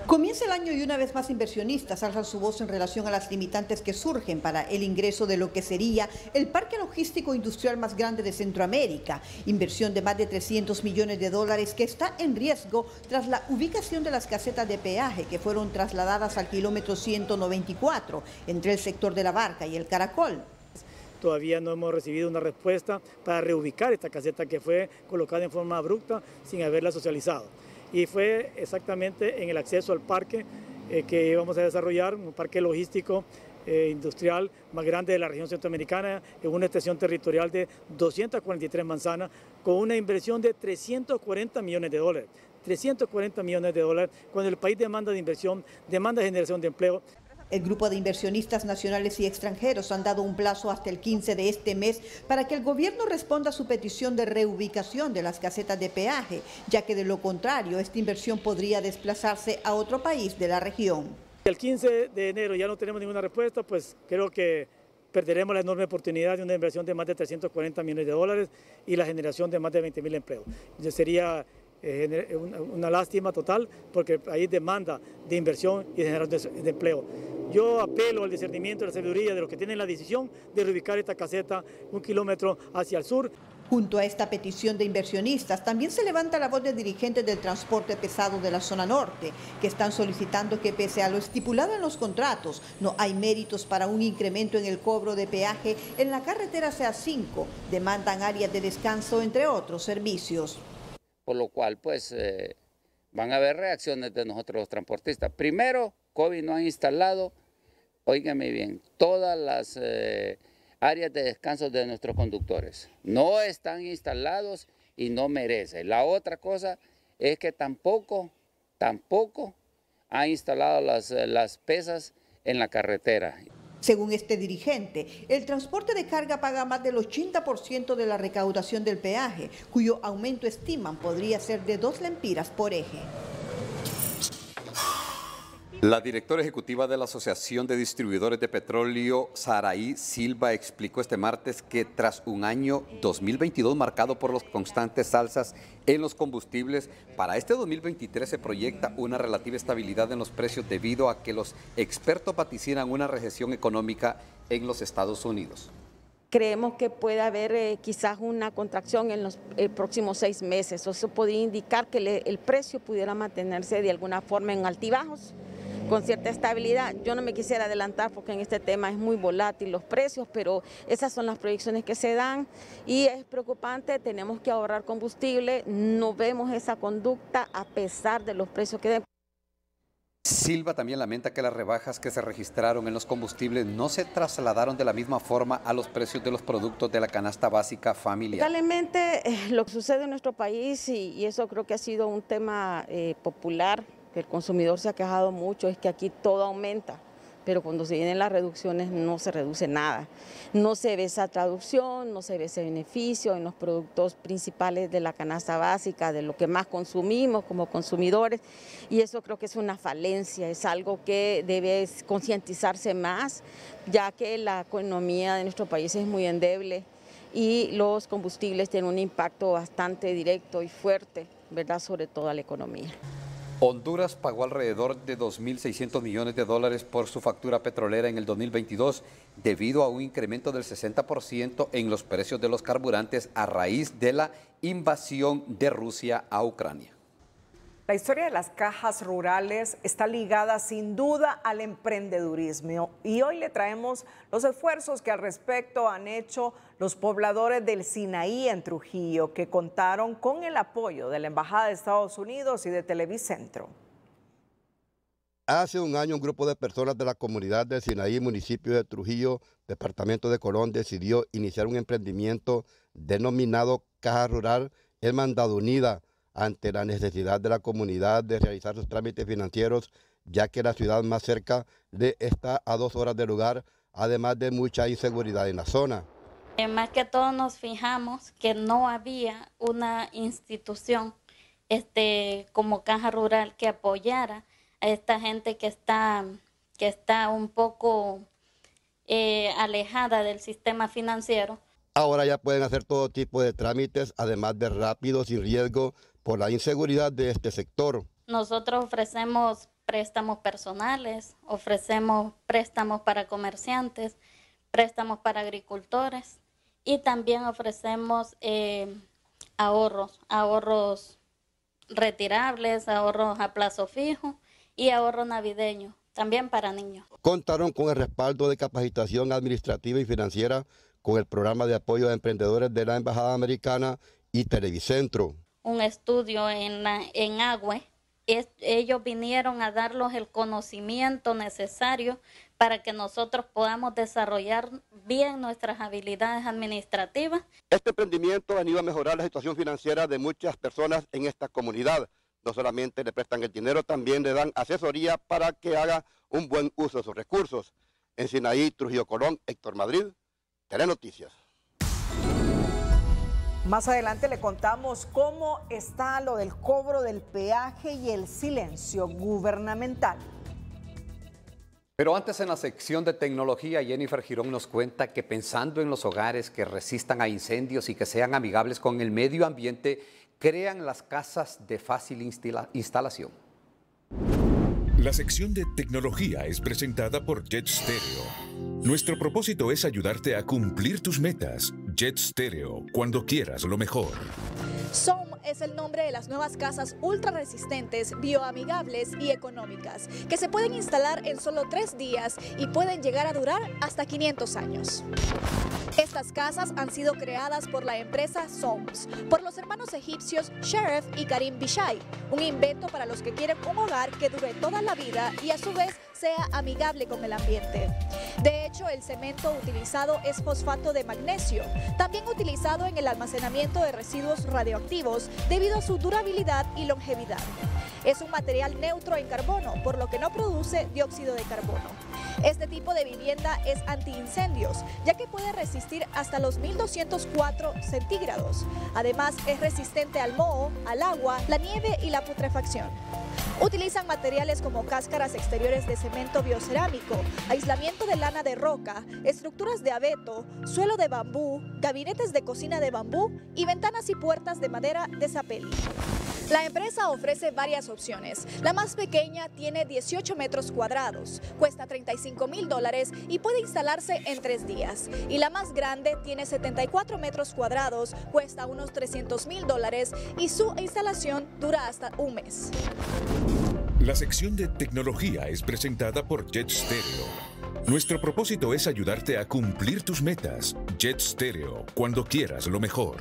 Comienza el año y una vez más inversionistas alzan su voz en relación a las limitantes que surgen para el ingreso de lo que sería el parque logístico industrial más grande de Centroamérica, inversión de más de 300 millones de dólares que está en riesgo tras la ubicación de las casetas de peaje que fueron trasladadas al kilómetro 194 entre el sector de la barca y el caracol. Todavía no hemos recibido una respuesta para reubicar esta caseta que fue colocada en forma abrupta sin haberla socializado y fue exactamente en el acceso al parque eh, que íbamos a desarrollar, un parque logístico eh, industrial más grande de la región centroamericana, en una extensión territorial de 243 manzanas, con una inversión de 340 millones de dólares. 340 millones de dólares, cuando el país demanda de inversión, demanda de generación de empleo. El grupo de inversionistas nacionales y extranjeros han dado un plazo hasta el 15 de este mes para que el gobierno responda a su petición de reubicación de las casetas de peaje, ya que de lo contrario esta inversión podría desplazarse a otro país de la región. El 15 de enero ya no tenemos ninguna respuesta, pues creo que perderemos la enorme oportunidad de una inversión de más de 340 millones de dólares y la generación de más de 20 mil empleos. sería eh, eh, una, lástima total porque hay demanda de inversión y de generación de empleo. Yo apelo al discernimiento y la sabiduría de los que tienen la decisión de reubicar esta caseta un kilómetro hacia el sur. Junto a esta petición de inversionistas, también se levanta la voz de dirigentes del transporte pesado de la zona norte, que están solicitando que pese a lo estipulado en los contratos, no hay méritos para un incremento en el cobro de peaje en la carretera CA5, demandan áreas de descanso, entre otros servicios. Por lo cual, pues, eh, van a haber reacciones de nosotros los transportistas. Primero, COVID no han instalado, óigame bien, todas las eh, áreas de descanso de nuestros conductores. No están instalados y no merecen. La otra cosa es que tampoco, tampoco ha instalado las, eh, las pesas en la carretera. Según este dirigente, el transporte de carga paga más del 80% de la recaudación del peaje, cuyo aumento estiman podría ser de dos lempiras por eje. La directora ejecutiva de la Asociación de Distribuidores de Petróleo, Saraí Silva, explicó este martes que tras un año 2022 marcado por las constantes alzas en los combustibles, para este 2023 se proyecta una relativa estabilidad en los precios debido a que los expertos vaticinan una recesión económica en los Estados Unidos creemos que puede haber eh, quizás una contracción en los eh, próximos seis meses. Eso podría indicar que el precio pudiera mantenerse de alguna forma en altibajos con cierta estabilidad. Yo no me quisiera adelantar porque en este tema es muy volátil los precios, pero esas son las proyecciones que se dan y es preocupante, tenemos que ahorrar combustible, no vemos esa conducta a pesar de los precios que den. Silva también lamenta que las rebajas que se registraron en los combustibles no se trasladaron de la misma forma a los precios de los productos de la canasta básica familiar. Lamentablemente eh, lo que sucede en nuestro país, y, eso creo que ha sido un tema eh, popular el consumidor se ha quejado mucho es que aquí todo aumenta pero cuando se vienen las reducciones no se reduce nada. No se ve esa traducción, no se ve ese beneficio en los productos principales de la canasta básica, de lo que más consumimos como consumidores, y eso creo que es una falencia, es algo que debe concientizarse más, ya que la economía de nuestro país es muy endeble y los combustibles tienen un impacto bastante directo y fuerte, ¿verdad?, sobre toda la economía. Honduras pagó alrededor de 2.600 millones de dólares por su factura petrolera en el 2022 debido a un incremento del 60% en los precios de los carburantes a raíz de la invasión de Rusia a Ucrania. La historia de las cajas rurales está ligada sin duda al emprendedurismo y hoy le traemos los esfuerzos que al respecto han hecho los pobladores del Sinaí en Trujillo, que contaron con el apoyo de la Embajada de Estados Unidos y de Televicentro. Hace un año un grupo de personas de la comunidad del Sinaí, municipio de Trujillo, departamento de Colón, decidió iniciar un emprendimiento denominado Caja Rural Mandado Unida ante la necesidad de la comunidad de realizar sus trámites financieros, ya que la ciudad más cerca está a dos horas de lugar, además de mucha inseguridad en la zona. Eh, más que todo nos fijamos que no había una institución este, como Caja Rural que apoyara a esta gente que está, que está un poco eh, alejada del sistema financiero. Ahora ya pueden hacer todo tipo de trámites, además de rápidos y riesgo, por la inseguridad de este sector. Nosotros ofrecemos préstamos personales, ofrecemos préstamos para comerciantes, préstamos para agricultores y también ofrecemos eh, ahorros, ahorros retirables, ahorros a plazo fijo y ahorro navideño, también para niños. Contaron con el respaldo de capacitación administrativa y financiera con el programa de apoyo a emprendedores de la Embajada Americana y Televicentro un estudio en, en Agüe. ellos vinieron a darnos el conocimiento necesario para que nosotros podamos desarrollar bien nuestras habilidades administrativas. Este emprendimiento ha venido a mejorar la situación financiera de muchas personas en esta comunidad. No solamente le prestan el dinero, también le dan asesoría para que haga un buen uso de sus recursos. En Sinaí, Trujillo Colón, Héctor Madrid, Telenoticias. Noticias. Más adelante le contamos cómo está lo del cobro del peaje y el silencio gubernamental. Pero antes en la sección de tecnología, Jennifer Girón nos cuenta que pensando en los hogares que resistan a incendios y que sean amigables con el medio ambiente, crean las casas de fácil instalación. La sección de tecnología es presentada por Jet Stereo. Nuestro propósito es ayudarte a cumplir tus metas. Jet Stereo, cuando quieras lo mejor es el nombre de las nuevas casas ultra resistentes, bioamigables y económicas, que se pueden instalar en solo tres días y pueden llegar a durar hasta 500 años. Estas casas han sido creadas por la empresa SOMS, por los hermanos egipcios Sheriff y Karim Bishai, un invento para los que quieren un hogar que dure toda la vida y a su vez sea amigable con el ambiente. De hecho, el cemento utilizado es fosfato de magnesio, también utilizado en el almacenamiento de residuos radioactivos debido a su durabilidad y longevidad. Es un material neutro en carbono, por lo que no produce dióxido de carbono. Este tipo de vivienda es antiincendios, ya que puede resistir hasta los 1204 centígrados. Además, es resistente al moho, al agua, la nieve y la putrefacción. Utilizan materiales como cáscaras exteriores de cemento biocerámico, aislamiento de lana de roca, estructuras de abeto, suelo de bambú, gabinetes de cocina de bambú y ventanas y puertas de madera de sapeli. La empresa ofrece varias opciones. La más pequeña tiene 18 metros cuadrados, cuesta 35 mil dólares y puede instalarse en tres días. Y la más grande tiene 74 metros cuadrados, cuesta unos 300 mil dólares y su instalación dura hasta un mes. La sección de tecnología es presentada por Jet Stereo. Nuestro propósito es ayudarte a cumplir tus metas. Jet Stereo, cuando quieras lo mejor.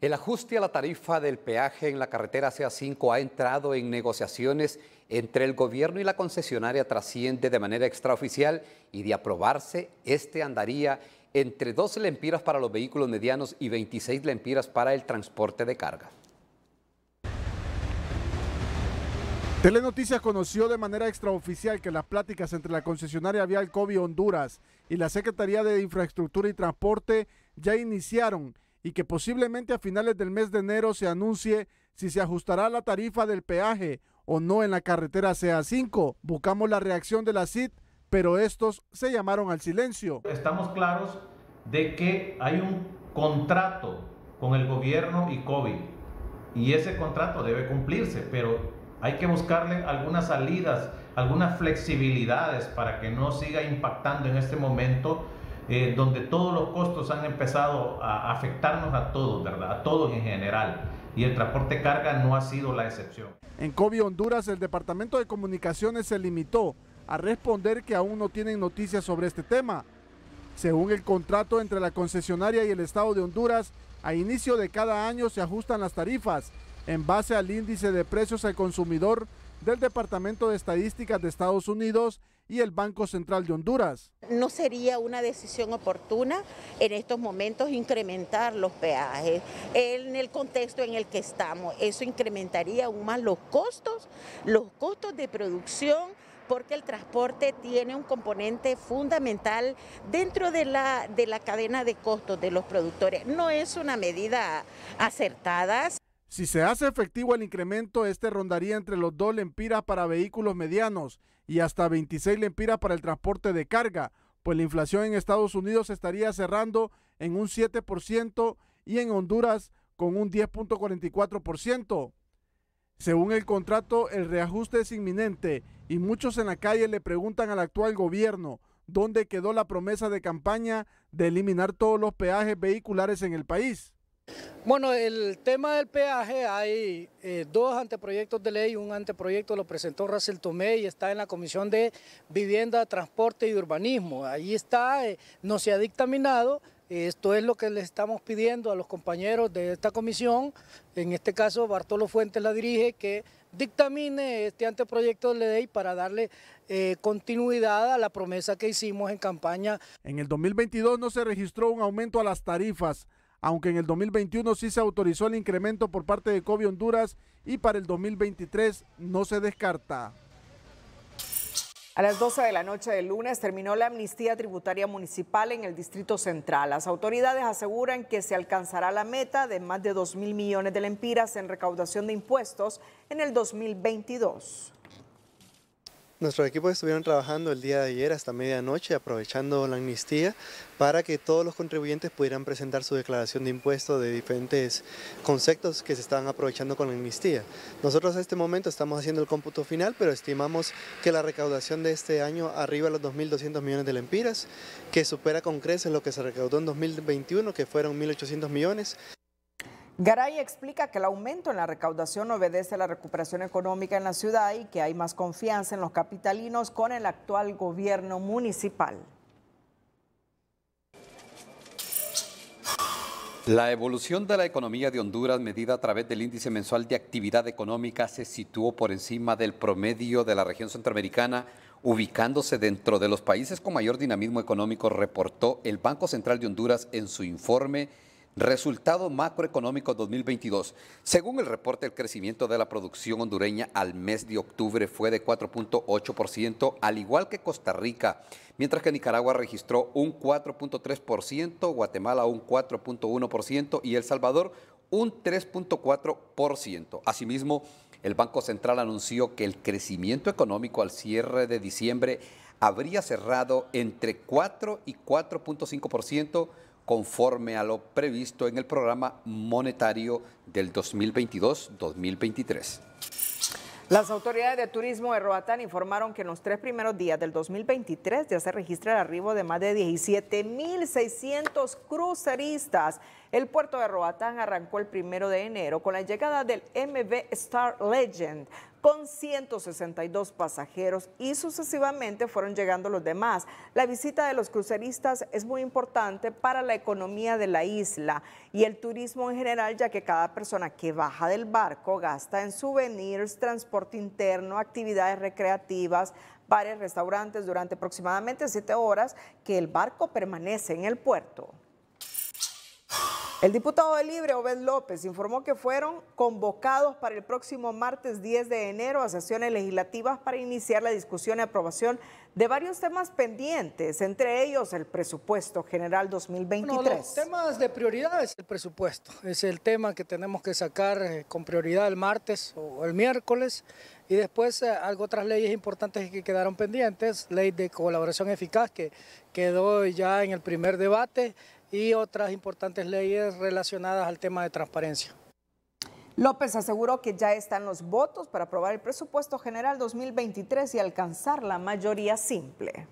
El ajuste a la tarifa del peaje en la carretera CA5 ha entrado en negociaciones entre el gobierno y la concesionaria trasciende de manera extraoficial y de aprobarse, este andaría entre 12 lempiras para los vehículos medianos y 26 lempiras para el transporte de carga. Telenoticias conoció de manera extraoficial que las pláticas entre la concesionaria vial COVID Honduras y la Secretaría de Infraestructura y Transporte ya iniciaron y que posiblemente a finales del mes de enero se anuncie si se ajustará la tarifa del peaje o no en la carretera CA5. Buscamos la reacción de la CID, pero estos se llamaron al silencio. Estamos claros de que hay un contrato con el gobierno y COVID y ese contrato debe cumplirse, pero hay que buscarle algunas salidas, algunas flexibilidades para que no siga impactando en este momento eh, donde todos los costos han empezado a afectarnos a todos, ¿verdad? A todos en general. Y el transporte carga no ha sido la excepción. En COVID, Honduras, el Departamento de Comunicaciones se limitó a responder que aún no tienen noticias sobre este tema. Según el contrato entre la concesionaria y el Estado de Honduras, a inicio de cada año se ajustan las tarifas en base al índice de precios al consumidor del Departamento de Estadísticas de Estados Unidos y el Banco Central de Honduras. No sería una decisión oportuna en estos momentos incrementar los peajes en el contexto en el que estamos. Eso incrementaría aún más los costos, los costos de producción porque el transporte tiene un componente fundamental dentro de la, de la cadena de costos de los productores. No es una medida acertada. Si se hace efectivo el incremento, este rondaría entre los dos lempiras para vehículos medianos y hasta 26 lempiras para el transporte de carga, pues la inflación en Estados Unidos estaría cerrando en un 7% y en Honduras con un 10.44%. Según el contrato, el reajuste es inminente y muchos en la calle le preguntan al actual gobierno dónde quedó la promesa de campaña de eliminar todos los peajes vehiculares en el país. Bueno, el tema del peaje, hay eh, dos anteproyectos de ley, un anteproyecto lo presentó Russell Tomé y está en la Comisión de Vivienda, Transporte y Urbanismo. Ahí está, eh, no se ha dictaminado, esto es lo que le estamos pidiendo a los compañeros de esta comisión, en este caso Bartolo Fuentes la dirige, que dictamine este anteproyecto de ley para darle eh, continuidad a la promesa que hicimos en campaña. En el 2022 no se registró un aumento a las tarifas aunque en el 2021 sí se autorizó el incremento por parte de COVID Honduras y para el 2023 no se descarta. A las 12 de la noche del lunes terminó la amnistía tributaria municipal en el Distrito Central. Las autoridades aseguran que se alcanzará la meta de más de 2 mil millones de lempiras en recaudación de impuestos en el 2022. Nuestros equipos estuvieron trabajando el día de ayer hasta medianoche, aprovechando la amnistía, para que todos los contribuyentes pudieran presentar su declaración de impuestos de diferentes conceptos que se estaban aprovechando con la amnistía. Nosotros a este momento estamos haciendo el cómputo final, pero estimamos que la recaudación de este año arriba a los 2.200 millones de lempiras, que supera con creces lo que se recaudó en 2021, que fueron 1.800 millones. Garay explica que el aumento en la recaudación obedece a la recuperación económica en la ciudad y que hay más confianza en los capitalinos con el actual gobierno municipal. La evolución de la economía de Honduras, medida a través del índice mensual de actividad económica, se situó por encima del promedio de la región centroamericana, ubicándose dentro de los países con mayor dinamismo económico, reportó el Banco Central de Honduras en su informe Resultado macroeconómico 2022. Según el reporte, el crecimiento de la producción hondureña al mes de octubre fue de 4.8%, al igual que Costa Rica, mientras que Nicaragua registró un 4.3%, Guatemala un 4.1% y El Salvador un 3.4%. Asimismo, el Banco Central anunció que el crecimiento económico al cierre de diciembre habría cerrado entre 4 y 4.5% conforme a lo previsto en el programa monetario del 2022-2023. Las autoridades de turismo de Roatán informaron que en los tres primeros días del 2023 ya se registra el arribo de más de 17.600 cruceristas el puerto de Roatán arrancó el primero de enero con la llegada del MV Star Legend con 162 pasajeros y sucesivamente fueron llegando los demás. La visita de los cruceristas es muy importante para la economía de la isla y el turismo en general, ya que cada persona que baja del barco gasta en souvenirs, transporte interno, actividades recreativas, bares, restaurantes durante aproximadamente siete horas que el barco permanece en el puerto. El diputado de Libre, Obed López, informó que fueron convocados para el próximo martes 10 de enero a sesiones legislativas para iniciar la discusión y aprobación de varios temas pendientes, entre ellos el presupuesto general 2023. los temas de prioridad es el presupuesto, es el tema que tenemos que sacar eh, con prioridad el martes o el miércoles y después eh, algo otras leyes importantes que quedaron pendientes, ley de colaboración eficaz que quedó ya en el primer debate, y otras importantes leyes relacionadas al tema de transparencia. López aseguró que ya están los votos para aprobar el presupuesto general 2023 y alcanzar la mayoría simple.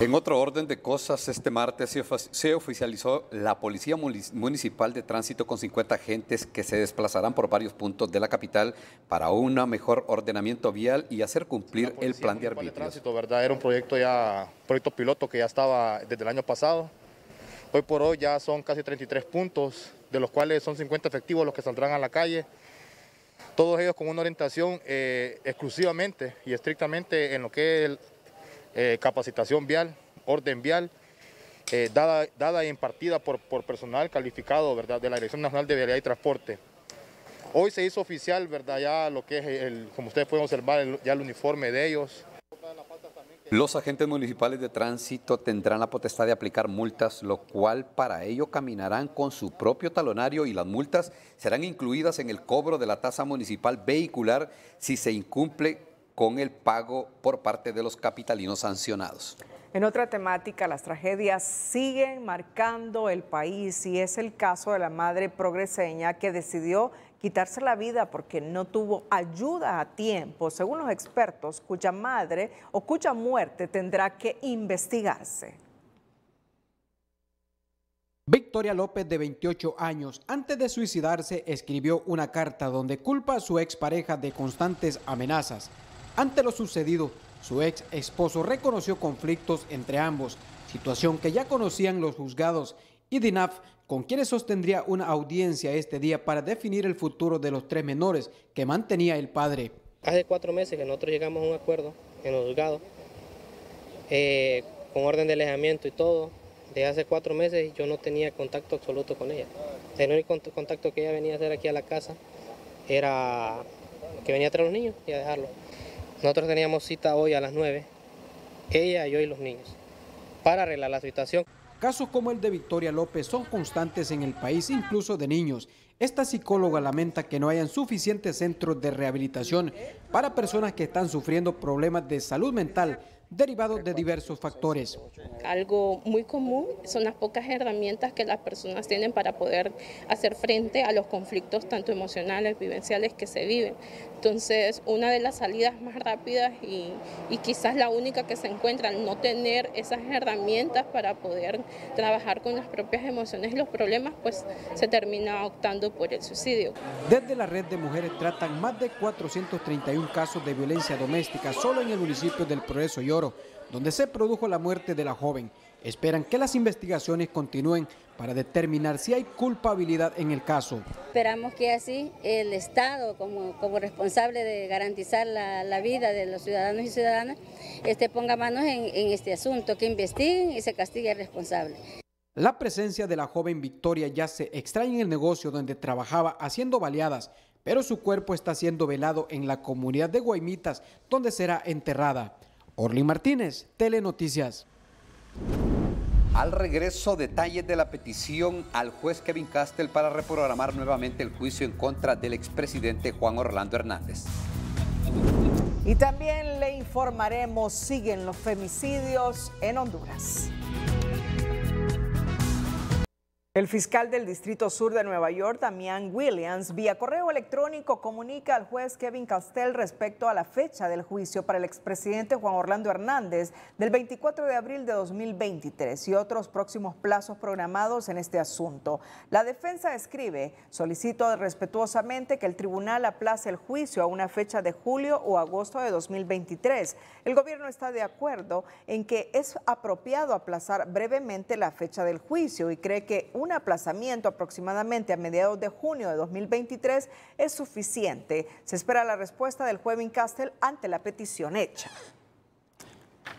En otro orden de cosas, este martes se oficializó la Policía Municipal de Tránsito con 50 agentes que se desplazarán por varios puntos de la capital para un mejor ordenamiento vial y hacer cumplir el plan de arbitrios. De tránsito, ¿verdad? Era un proyecto ya, proyecto piloto que ya estaba desde el año pasado. Hoy por hoy ya son casi 33 puntos, de los cuales son 50 efectivos los que saldrán a la calle. Todos ellos con una orientación eh, exclusivamente y estrictamente en lo que es eh, capacitación vial, orden vial, eh, dada, dada e impartida por, personal calificado ¿verdad? de la Dirección Nacional de Vialidad y Transporte. Hoy se hizo oficial, ¿verdad? Ya lo que es, como ustedes pueden observar, ya el uniforme de ellos, los agentes municipales de tránsito tendrán la potestad de aplicar multas, lo cual para ello caminarán con su propio talonario y las multas serán incluidas en el cobro de la tasa municipal vehicular si se incumple con el pago por parte de los capitalinos sancionados. En otra temática, las tragedias siguen marcando el país y es el caso de la madre progreseña que decidió quitarse la vida porque no tuvo ayuda a tiempo, según los expertos, cuya madre o cuya muerte tendrá que investigarse. Victoria López, de 28 años, antes de suicidarse, escribió una carta donde culpa a su expareja de constantes amenazas. Ante lo sucedido, su ex esposo reconoció conflictos entre ambos, situación que ya conocían los juzgados y DINAF con quienes sostendría una audiencia este día para definir el futuro de los tres menores que mantenía el padre. Hace cuatro meses que nosotros llegamos a un acuerdo en los juzgados, eh, con orden de alejamiento y todo. De hace cuatro meses yo no tenía contacto absoluto con ella. El único contacto que ella venía a hacer aquí a la casa era que venía a traer a los niños y a dejarlos. Nosotros teníamos cita hoy a las nueve, ella, yo y los niños, para arreglar la situación. Casos como el de Victoria López son constantes en el país, incluso de niños. Esta psicóloga lamenta que no hayan suficientes centros de rehabilitación para personas que están sufriendo problemas de salud mental derivados de diversos factores. Algo muy común son las pocas herramientas que las personas tienen para poder hacer frente a los conflictos tanto emocionales, vivenciales que se viven. Entonces, una de las salidas más rápidas y, quizás la única que se encuentra no tener esas herramientas para poder trabajar con las propias emociones y los problemas, pues se termina optando por el suicidio. Desde la red de mujeres tratan más de 431 casos de violencia doméstica solo en el municipio del Progreso y Oro, donde se produjo la muerte de la joven. Esperan que las investigaciones continúen para determinar si hay culpabilidad en el caso. Esperamos que así el Estado, como, responsable de garantizar la, vida de los ciudadanos y ciudadanas, este, ponga manos en, este asunto, que investiguen y se castigue al responsable. La presencia de la joven Victoria ya se extrae en el negocio donde trabajaba haciendo baleadas, pero su cuerpo está siendo velado en la comunidad de Guaymitas, donde será enterrada. Orly Martínez, Telenoticias. Al regreso, detalles de la petición al juez Kevin Castel para reprogramar nuevamente el juicio en contra del expresidente Juan Orlando Hernández. Y también le informaremos, siguen los femicidios en Honduras. El fiscal del Distrito Sur de Nueva York, Damián Williams, vía correo electrónico comunica al juez Kevin Castell respecto a la fecha del juicio para el expresidente Juan Orlando Hernández del 24 de abril de 2023 y otros próximos plazos programados en este asunto. La defensa escribe, solicito respetuosamente que el tribunal aplace el juicio a una fecha de julio o agosto de 2023. El gobierno está de acuerdo en que es apropiado aplazar brevemente la fecha del juicio y cree que una un aplazamiento aproximadamente a mediados de junio de 2023 es suficiente. Se espera la respuesta del juez Castle ante la petición hecha.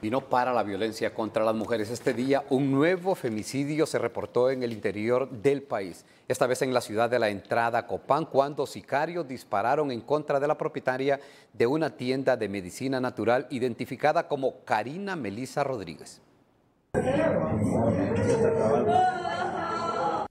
Y no para la violencia contra las mujeres. Este día un nuevo femicidio se reportó en el interior del país, esta vez en la ciudad de la entrada Copán, cuando sicarios dispararon en contra de la propietaria de una tienda de medicina natural identificada como Karina Melisa Rodríguez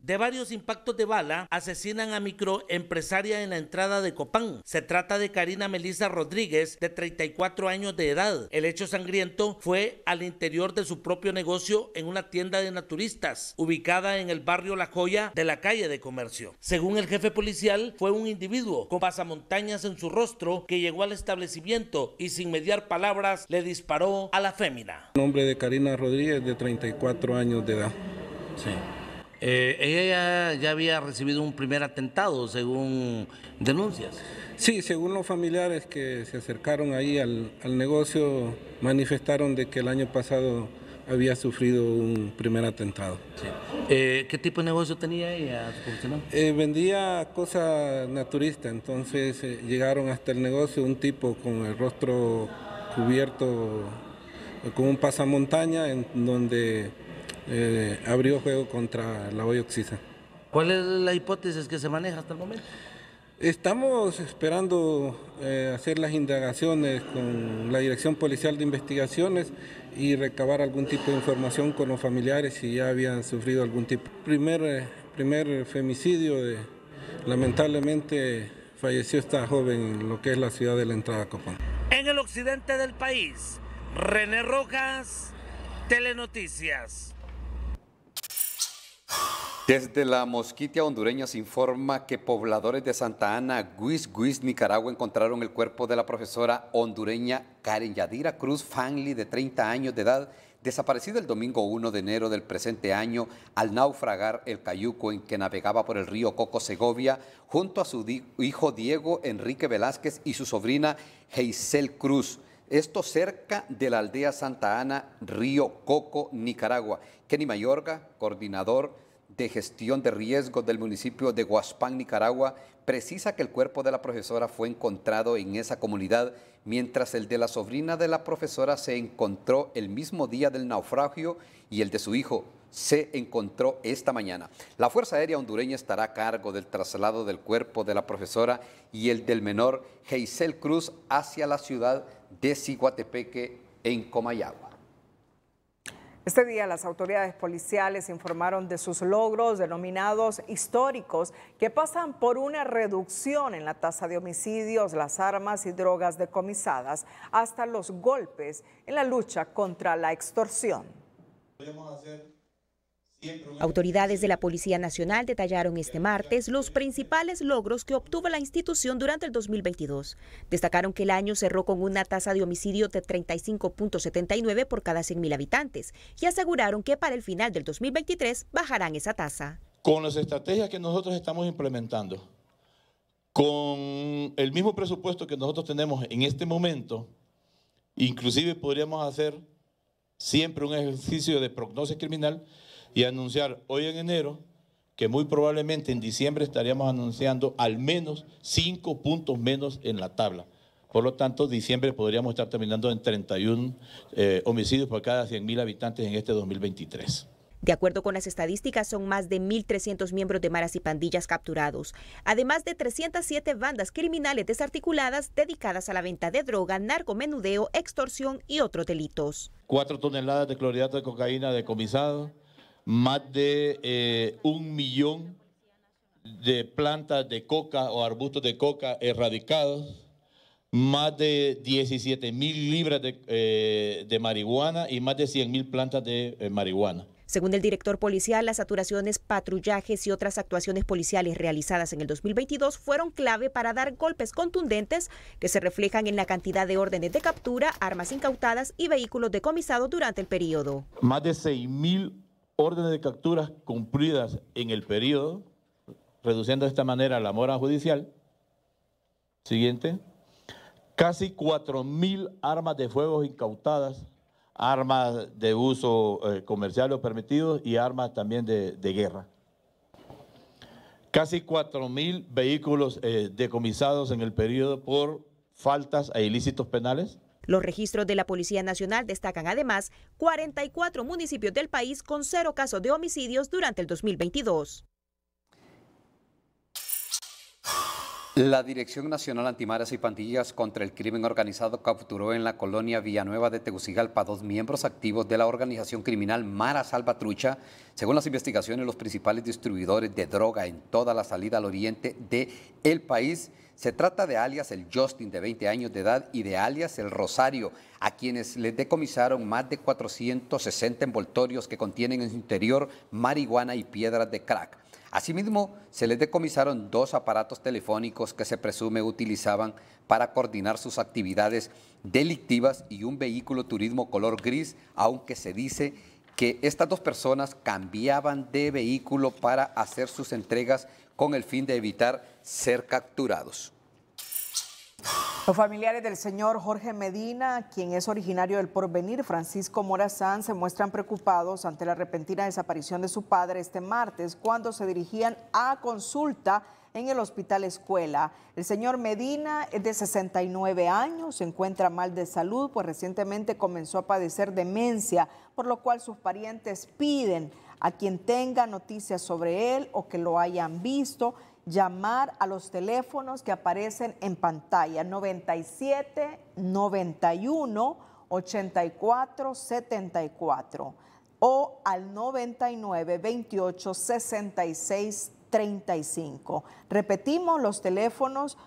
de varios impactos de bala, asesinan a microempresaria en la entrada de Copán. Se trata de Karina Melisa Rodríguez, de 34 años de edad. El hecho sangriento fue al interior de su propio negocio en una tienda de naturistas, ubicada en el barrio La Joya de la calle de comercio. Según el jefe policial, fue un individuo con pasamontañas en su rostro que llegó al establecimiento y sin mediar palabras le disparó a la fémina. Nombre de Karina Rodríguez, de 34 años de edad. Sí. Eh, ella ya, había recibido un primer atentado, según denuncias. Sí, según los familiares que se acercaron ahí al, al negocio, manifestaron de que el año pasado había sufrido un primer atentado. Eh, ¿Qué tipo de negocio tenía ella? Eh, vendía cosas naturistas, entonces llegaron hasta el negocio un tipo con el rostro cubierto con un pasamontaña en donde eh, abrió juego contra la Hoy ¿Cuál es la hipótesis que se maneja hasta el momento? Estamos esperando eh, hacer las indagaciones con la Dirección Policial de Investigaciones y recabar algún tipo de información con los familiares si ya habían sufrido algún tipo. Primer, eh, primer femicidio, lamentablemente falleció esta joven en lo que es la ciudad de la entrada a Copán. En el occidente del país, René Rojas, Telenoticias. Desde la mosquitia hondureña se informa que pobladores de Santa Ana, Guis, Guis, Nicaragua, encontraron el cuerpo de la profesora hondureña Karen Yadira Cruz Fanley, de 30 años de edad, desaparecida el domingo 1 de enero del presente año al naufragar el cayuco en que navegaba por el río Coco Segovia, junto a su hijo Diego Enrique Velázquez y su sobrina Geisel Cruz. Esto cerca de la aldea Santa Ana, Río Coco, Nicaragua. Kenny Mayorga, coordinador de gestión de riesgo del municipio de Guaspán, Nicaragua, precisa que el cuerpo de la profesora fue encontrado en esa comunidad, mientras el de la sobrina de la profesora se encontró el mismo día del naufragio y el de su hijo se encontró esta mañana. La Fuerza Aérea Hondureña estará a cargo del traslado del cuerpo de la profesora y el del menor Geisel Cruz hacia la ciudad de de Ciguatepeque en Comayagua. Este día las autoridades policiales informaron de sus logros denominados históricos que pasan por una reducción en la tasa de homicidios, las armas y drogas decomisadas, hasta los golpes en la lucha contra la extorsión. Autoridades de la Policía Nacional detallaron este martes los principales logros que obtuvo la institución durante el 2022. Destacaron que el año cerró con una tasa de homicidio de 35.79 por cada 100.000 habitantes y aseguraron que para el final del 2023 bajarán esa tasa. Con las estrategias que nosotros estamos implementando, con el mismo presupuesto que nosotros tenemos en este momento, inclusive podríamos hacer siempre un ejercicio de prognosis criminal y anunciar hoy en enero que muy probablemente en diciembre estaríamos anunciando al menos cinco puntos menos en la tabla. Por lo tanto, diciembre podríamos estar terminando en 31 eh, homicidios por cada 100.000 habitantes en este 2023. De acuerdo con las estadísticas, son más de 1.300 miembros de maras y pandillas capturados, además de 307 bandas criminales desarticuladas dedicadas a la venta de droga, narcomenudeo, extorsión y otros delitos. Cuatro toneladas de clorhidrato de cocaína decomisado, más de eh, un millón de plantas de coca o arbustos de coca erradicados, más de 17 mil libras eh, de, marihuana y más de 100 mil plantas de eh, marihuana. Según el director policial, las saturaciones, patrullajes y otras actuaciones policiales realizadas en el 2022 fueron clave para dar golpes contundentes que se reflejan en la cantidad de órdenes de captura, armas incautadas y vehículos decomisados durante el periodo. Más de 6 mil órdenes de capturas cumplidas en el periodo, reduciendo de esta manera la mora judicial. Siguiente. Casi 4.000 armas de fuego incautadas, armas de uso eh, comercial o permitido y armas también de, guerra. Casi 4.000 vehículos eh, decomisados en el periodo por faltas e ilícitos penales. Los registros de la Policía Nacional destacan además 44 municipios del país con cero casos de homicidios durante el 2022. La Dirección Nacional Antimaras y Pandillas contra el Crimen Organizado capturó en la colonia Villanueva de Tegucigalpa dos miembros activos de la organización criminal Mara Salvatrucha. Según las investigaciones, los principales distribuidores de droga en toda la salida al oriente de país se trata de alias el Justin, de 20 años de edad, y de alias el Rosario, a quienes les decomisaron más de 460 envoltorios que contienen en su interior marihuana y piedras de crack. Asimismo, se les decomisaron dos aparatos telefónicos que se presume utilizaban para coordinar sus actividades delictivas y un vehículo turismo color gris, aunque se dice que estas dos personas cambiaban de vehículo para hacer sus entregas con el fin de evitar ser capturados. Los familiares del señor Jorge Medina, quien es originario del porvenir, Francisco Morazán, se muestran preocupados ante la repentina desaparición de su padre este martes cuando se dirigían a consulta en el hospital escuela. El señor Medina es de 69 años, se encuentra mal de salud, pues recientemente comenzó a padecer demencia, por lo cual sus parientes piden a quien tenga noticias sobre él o que lo hayan visto, llamar a los teléfonos que aparecen en pantalla 97 91 84 74 o al 99 28 66 35. Repetimos los teléfonos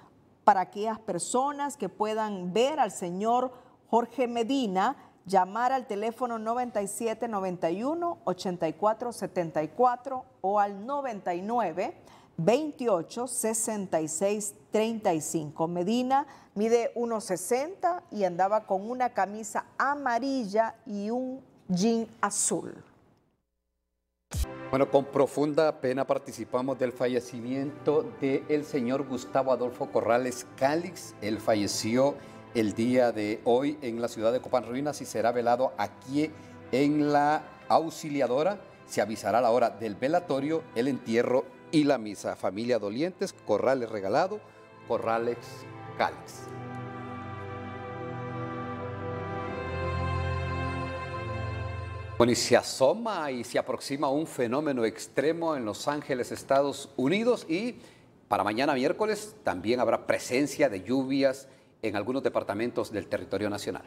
para aquellas personas que puedan ver al señor Jorge Medina llamar al teléfono 9791-8474 o al 99. 28 66 35. Medina mide 1,60 y andaba con una camisa amarilla y un jean azul. Bueno, con profunda pena participamos del fallecimiento del señor Gustavo Adolfo Corrales Cálix. Él falleció el día de hoy en la ciudad de Copán Ruinas y será velado aquí en la auxiliadora. Se avisará la hora del velatorio, el entierro y la misa. Familia Dolientes, Corrales Regalado, Corrales Cáliz. Bueno, y se asoma y se aproxima un fenómeno extremo en Los Ángeles, Estados Unidos, y para mañana miércoles también habrá presencia de lluvias, en algunos departamentos del territorio nacional.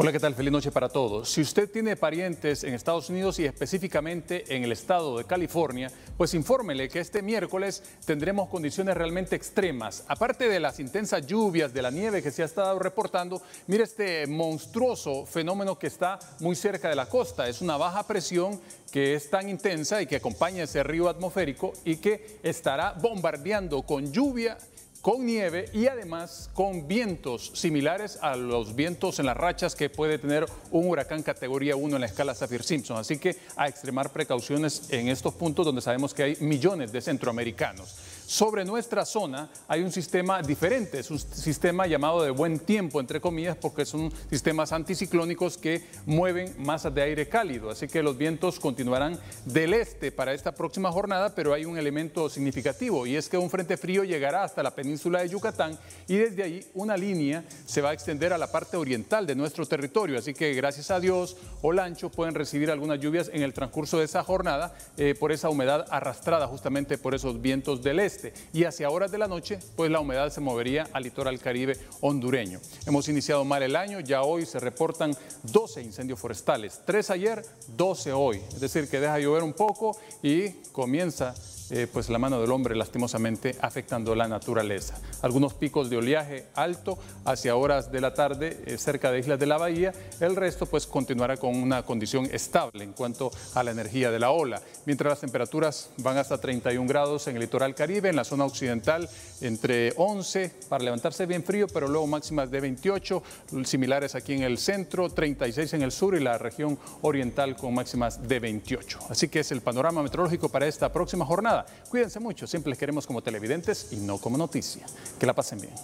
Hola, ¿qué tal? Feliz noche para todos. Si usted tiene parientes en Estados Unidos y específicamente en el estado de California, pues infórmele que este miércoles tendremos condiciones realmente extremas. Aparte de las intensas lluvias, de la nieve que se ha estado reportando, mire este monstruoso fenómeno que está muy cerca de la costa. Es una baja presión que es tan intensa y que acompaña ese río atmosférico y que estará bombardeando con lluvia con nieve y además con vientos similares a los vientos en las rachas que puede tener un huracán categoría 1 en la escala Saffir-Simpson. Así que a extremar precauciones en estos puntos donde sabemos que hay millones de centroamericanos. Sobre nuestra zona hay un sistema diferente, es un sistema llamado de buen tiempo, entre comillas, porque son sistemas anticiclónicos que mueven masas de aire cálido. Así que los vientos continuarán del este para esta próxima jornada, pero hay un elemento significativo y es que un frente frío llegará hasta la península de Yucatán y desde ahí una línea se va a extender a la parte oriental de nuestro territorio. Así que gracias a Dios o pueden recibir algunas lluvias en el transcurso de esa jornada eh, por esa humedad arrastrada justamente por esos vientos del este. Este, y hacia horas de la noche, pues la humedad se movería al litoral caribe hondureño. Hemos iniciado mal el año, ya hoy se reportan 12 incendios forestales, 3 ayer, 12 hoy, es decir, que deja llover un poco y comienza eh, pues la mano del hombre lastimosamente afectando la naturaleza. Algunos picos de oleaje alto hacia horas de la tarde eh, cerca de Islas de la Bahía, el resto pues continuará con una condición estable en cuanto a la energía de la ola, mientras las temperaturas van hasta 31 grados en el litoral caribe, en la zona occidental entre 11 para levantarse bien frío, pero luego máximas de 28, similares aquí en el centro, 36 en el sur y la región oriental con máximas de 28. Así que es el panorama meteorológico para esta próxima jornada. Cuídense mucho, siempre les queremos como televidentes y no como noticia. Que la pasen bien.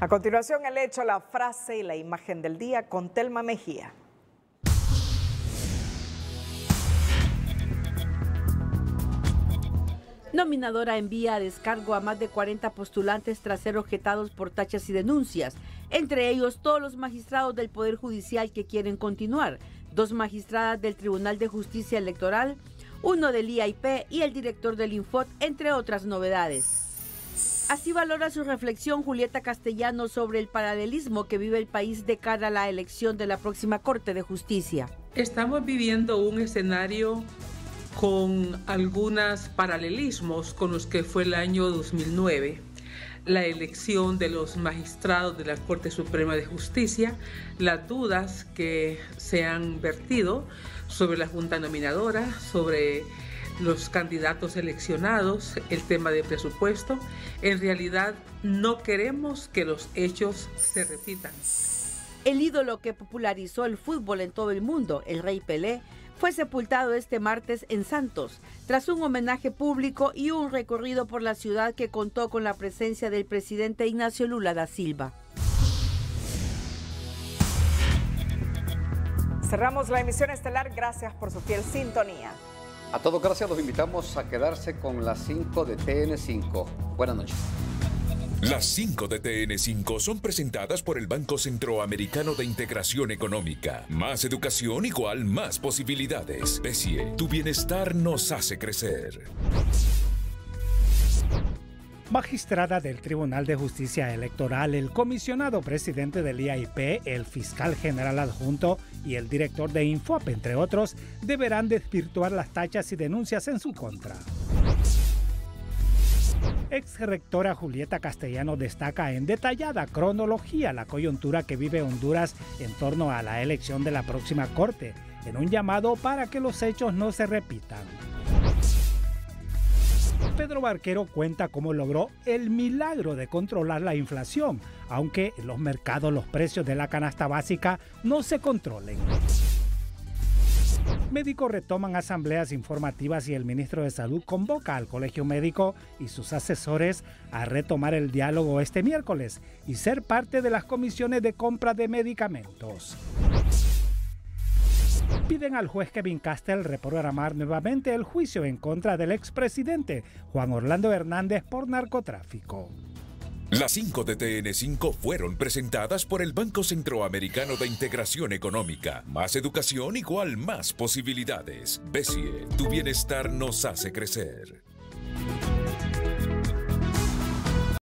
A continuación, el hecho, la frase y la imagen del día con Telma Mejía. Nominadora envía a descargo a más de 40 postulantes tras ser objetados por tachas y denuncias, entre ellos todos los magistrados del Poder Judicial que quieren continuar dos magistradas del Tribunal de Justicia Electoral, uno del IAIP y el director del Infot, entre otras novedades. Así valora su reflexión Julieta Castellano sobre el paralelismo que vive el país de cara a la elección de la próxima Corte de Justicia. Estamos viviendo un escenario con algunos paralelismos con los que fue el año 2009 la elección de los magistrados de la Corte Suprema de Justicia, las dudas que se han vertido sobre la Junta Nominadora, sobre los candidatos seleccionados, el tema de presupuesto. En realidad no queremos que los hechos se repitan. El ídolo que popularizó el fútbol en todo el mundo, el rey Pelé, fue sepultado este martes en Santos, tras un homenaje público y un recorrido por la ciudad que contó con la presencia del presidente Ignacio Lula da Silva. Cerramos la emisión estelar, gracias por su fiel sintonía. A todos gracias, los invitamos a quedarse con las 5 de TN5. Buenas noches. Las 5 de TN5 son presentadas por el Banco Centroamericano de Integración Económica. Más educación igual más posibilidades. Especie, tu bienestar nos hace crecer. Magistrada del Tribunal de Justicia Electoral, el comisionado presidente del IAIP, el fiscal general adjunto y el director de Infoap, entre otros, deberán desvirtuar las tachas y denuncias en su contra. Ex rectora Julieta Castellano destaca en detallada cronología la coyuntura que vive Honduras en torno a la elección de la próxima Corte, en un llamado para que los hechos no se repitan. Pedro Barquero cuenta cómo logró el milagro de controlar la inflación, aunque en los mercados los precios de la canasta básica no se controlen. Médicos retoman asambleas informativas y el ministro de Salud convoca al Colegio Médico y sus asesores a retomar el diálogo este miércoles y ser parte de las comisiones de compra de medicamentos. Piden al juez Kevin Castell reprogramar nuevamente el juicio en contra del expresidente Juan Orlando Hernández por narcotráfico. Las 5 de TN5 fueron presentadas por el Banco Centroamericano de Integración Económica. Más educación igual más posibilidades. BESIE, tu bienestar nos hace crecer.